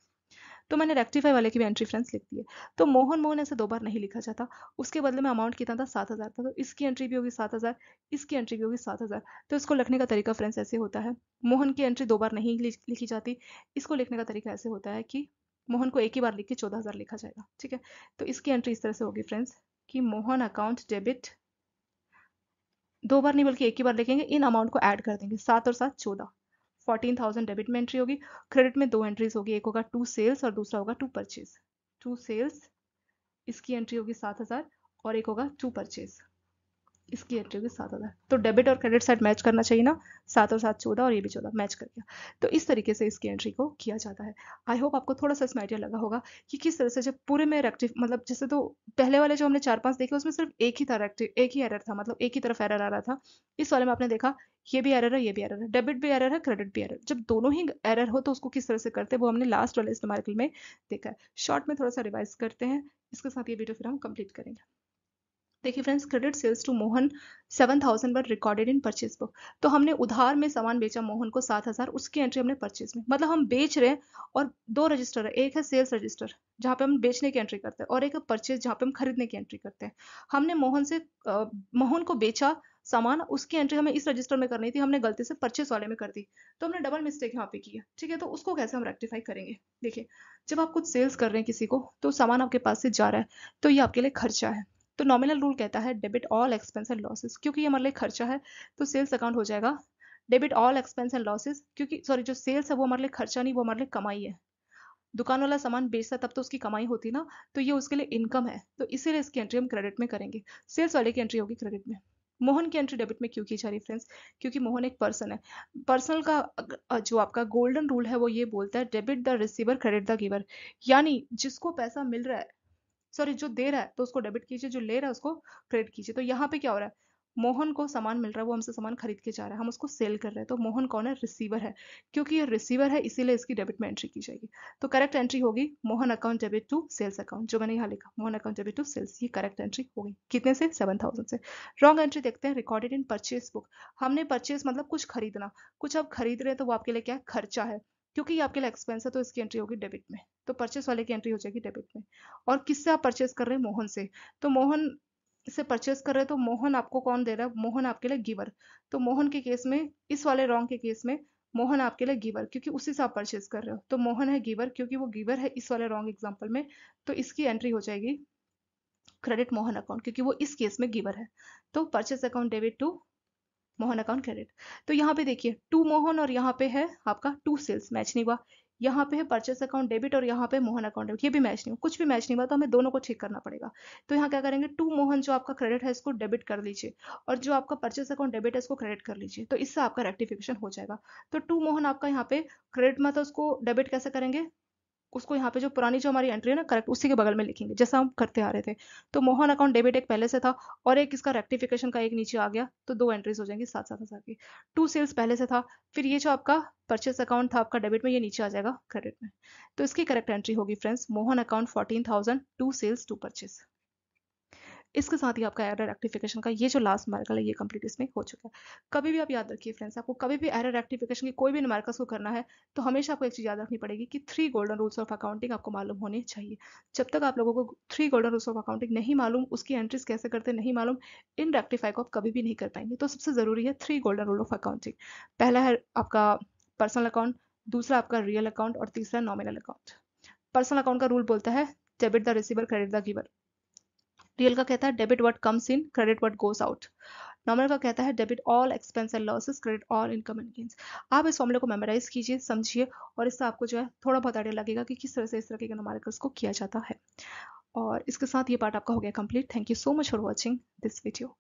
तो मैंने रेक्टिफाई वाले की भी एंट्री फ्रेंड्स लिख दी है तो मोहन मोहन ऐसे दो बार नहीं लिखा जाता उसके बदले में अमाउंट कितना था सात हज़ार था तो इसकी एंट्री भी होगी सात हज़ार इसकी एंट्री भी होगी सात हज़ार तो इसको लिखने का तरीका फ्रेंड्स ऐसे होता है मोहन की एंट्री दो बार नहीं लिखी जाती इसको लिखने का तरीका ऐसे होता है कि मोहन को एक ही बार लिख के चौदह हज़ार लिखा जाएगा ठीक है तो इसकी एंट्री इस तरह से होगी फ्रेंड्स कि मोहन अकाउंट डेबिट दो बार नहीं बल्कि एक ही बार लिखेंगे इन अमाउंट को ऐड कर देंगे सात और सात चौदह फोर्टीन थाउजेंड डेबिट में एंट्री होगी क्रेडिट में दो एंट्रीज होगी एक होगा टू सेल्स और दूसरा होगा टू परचेज टू सेल्स इसकी एंट्री होगी सात हज़ार और एक होगा टू परचेज इसकी एंट्री एट्रीब्यूट सात हज़ार तो डेबिट और क्रेडिट साइड मैच करना चाहिए ना सात और सात चौदह और ये भी चौदह मैच कर गया तो इस तरीके से इसकी एंट्री को किया जाता है आई होप आपको थोड़ा सा इसमें आइडिया लगा होगा कि किस तरह से जब पूरे में रेक्टिव मतलब जैसे तो पहले वाले जो हमने चार पांच देखे उसमें सिर्फ एक ही था रेक्टिव एक ही एरर था मतलब एक ही तरफ एरर आ रहा था इस वाले में आपने देखा ये भी एरर है ये भी एरर है डेबिट भी एरर है क्रेडिट भी एरर जब दोनों ही एरर हो तो उसको किस तरह से करते हैं वो हमने लास्ट वाले इस्तेमाल में देखा है शॉर्ट में थोड़ा सा रिवाइज करते हैं इसके साथ ये वीडियो फिर हम कंप्लीट करेंगे देखिए friends credit sales to Mohan seven thousand पर रिकॉर्डेड इन परचेज बुक तो हमने उधार में सामान बेचा मोहन को सात हज़ार उसकी एंट्री हमने परचेज में मतलब हम बेच रहे हैं और दो रजिस्टर है एक है सेल्स रजिस्टर जहाँ पे हम बेचने की एंट्री करते हैं और एक है परचेज जहाँ पे हम खरीदने की एंट्री करते हैं हमने मोहन से आ, मोहन को बेचा सामान उसकी एंट्री हमें इस रजिस्टर में करनी थी हमने गलती से परचेस वाले में कर दी तो हमने डबल मिस्टेक यहाँ पे की है ठीक है तो उसको कैसे हम रेक्टिफाई करेंगे देखिए जब आप कुछ सेल्स कर रहे हैं किसी को तो सामान आपके पास से जा रहा है तो ये आपके लिए खर्चा है तो नॉमिनल रूल कहता है debit all expense and losses क्योंकि ये हमारे लिए खर्चा है तो सेल्स अकाउंट हो जाएगा debit all expense and losses क्योंकि सॉरी जो सेल्स है वो हमारे लिए खर्चा नहीं वो हमारे लिए कमाई है दुकान वाला सामान बेचता तब तो उसकी कमाई होती ना तो ये उसके लिए इनकम है तो इसीलिए इसकी एंट्री हम क्रेडिट में करेंगे सेल्स वाले की एंट्री होगी क्रेडिट में मोहन की एंट्री डेबिट में क्यों की जा रही फ्रेंड्स क्योंकि मोहन एक पर्सन है पर्सनल का जो आपका गोल्डन रूल है वो ये बोलता है debit the receiver credit the giver यानी जिसको पैसा मिल रहा है सॉरी जो दे रहा है तो उसको डेबिट कीजिए जो ले रहा है उसको क्रेडिट कीजिए तो यहाँ पे क्या हो रहा है मोहन को सामान मिल रहा है वो हमसे सामान खरीद के जा रहा है हम उसको सेल कर रहे हैं तो मोहन कौन है रिसीवर है क्योंकि ये रिसीवर है इसीलिए इसकी डेबिट में एंट्री की जाएगी तो करेक्ट एंट्री होगी Mohan account debit to sales account जो मैंने यहाँ लिखा Mohan account debit to sales ये करेक्ट एंट्री होगी कितने से सेवन थाउजेंड से रॉन्ग एंट्री देखते हैं रिकॉर्डेड इन परचेज बुक हमने परचेज मतलब कुछ खरीदना कुछ आप खरीद रहे हैं तो वो आपके लिए क्या खर्चा है क्योंकि ये आपके लिए एक्सपेंस है तो इसकी एंट्री होगी डेबिट में तो परचेस वाले की एंट्री हो जाएगी डेबिट में और किससे आप परचेस कर रहे हैं मोहन से तो मोहन से परचेस कर रहे हैं तो मोहन आपको कौन दे रहा है मोहन आपके लिए गिवर तो मोहन के केस में इस वाले रॉन्ग के केस में मोहन आपके लिए गिवर क्योंकि उसी से आप परचेस कर रहे हो तो मोहन है गिवर क्योंकि वो गिवर है इस वाले रॉन्ग एग्जाम्पल में तो इसकी एंट्री हो जाएगी क्रेडिट मोहन अकाउंट क्योंकि वो इस केस में गिवर है तो purchase account debit to Mohan account credit तो यहाँ पे देखिए टू मोहन और यहाँ पे है आपका टू सेल्स मैच नहीं हुआ यहाँ पे है परचेस अकाउंट डेबिट और यहाँ पे मोहन अकाउंट डेबिट ये भी मैच नहीं हुआ कुछ भी मैच नहीं हुआ तो हमें दोनों को ठीक करना पड़ेगा तो यहाँ क्या करेंगे टू मोहन जो आपका क्रेडिट है इसको डेबिट कर लीजिए और जो आपका परचेस अकाउंट डेबिट है इसको क्रेडिट कर लीजिए तो इससे आपका रेक्टिफिकेशन हो जाएगा तो टू मोहन आपका यहाँ पे क्रेडिट मतलब उसको डेबिट कैसे करेंगे उसको यहाँ पे जो पुरानी जो हमारी एंट्री है ना करेक्ट उसी के बगल में लिखेंगे जैसा हम करते आ रहे थे तो मोहन अकाउंट डेबिट एक पहले से था और एक इसका रेक्टिफिकेशन का एक नीचे आ गया तो दो एंट्रीज हो जाएंगी साथ साथ हजार की टू सेल्स पहले से था फिर ये जो आपका परचेस अकाउंट था आपका डेबिट में ये नीचे आ जाएगा क्रेडिट में तो इसकी करेक्ट एंट्री होगी friends Mohan account fourteen thousand to sales to purchase इसके साथ ही आपका एरर रेक्टिफिकेशन का ये जो लास्ट मार्कल है ये कंप्लीट इसमें हो चुका है कभी भी आप याद रखिए फ्रेंड्स आपको कभी भी एरर रेक्टिफिकेशन की कोई भी नुमेरिकल्स को करना है तो हमेशा आपको एक चीज़ याद रखनी पड़ेगी कि three golden rules of accounting आपको मालूम होने चाहिए जब तक आप लोगों को three golden rules of accounting नहीं मालूम उसकी एंट्रीज कैसे करते नहीं मालूम इन रेक्टिफाई को आप कभी भी नहीं कर पाएंगे तो सबसे ज़रूरी है three golden rule of accounting पहला है आपका पर्सनल अकाउंट दूसरा आपका रियल अकाउंट और तीसरा नॉमिनल अकाउंट पर्सनल अकाउंट का रूल बोलता है debit the receiver credit the giver real का कहता है debit what comes in credit what goes out normal का कहता है debit all expense and losses credit all income and gains आप इस फॉर्मुले को मेमोराइज कीजिए समझिए और इससे आपको जो है थोड़ा बहुत आइडिया लगेगा कि किस तरह से इस तरह के नॉमरिकल्स को किया जाता है और इसके साथ ये पार्ट आपका हो गया complete thank you so much for watching this video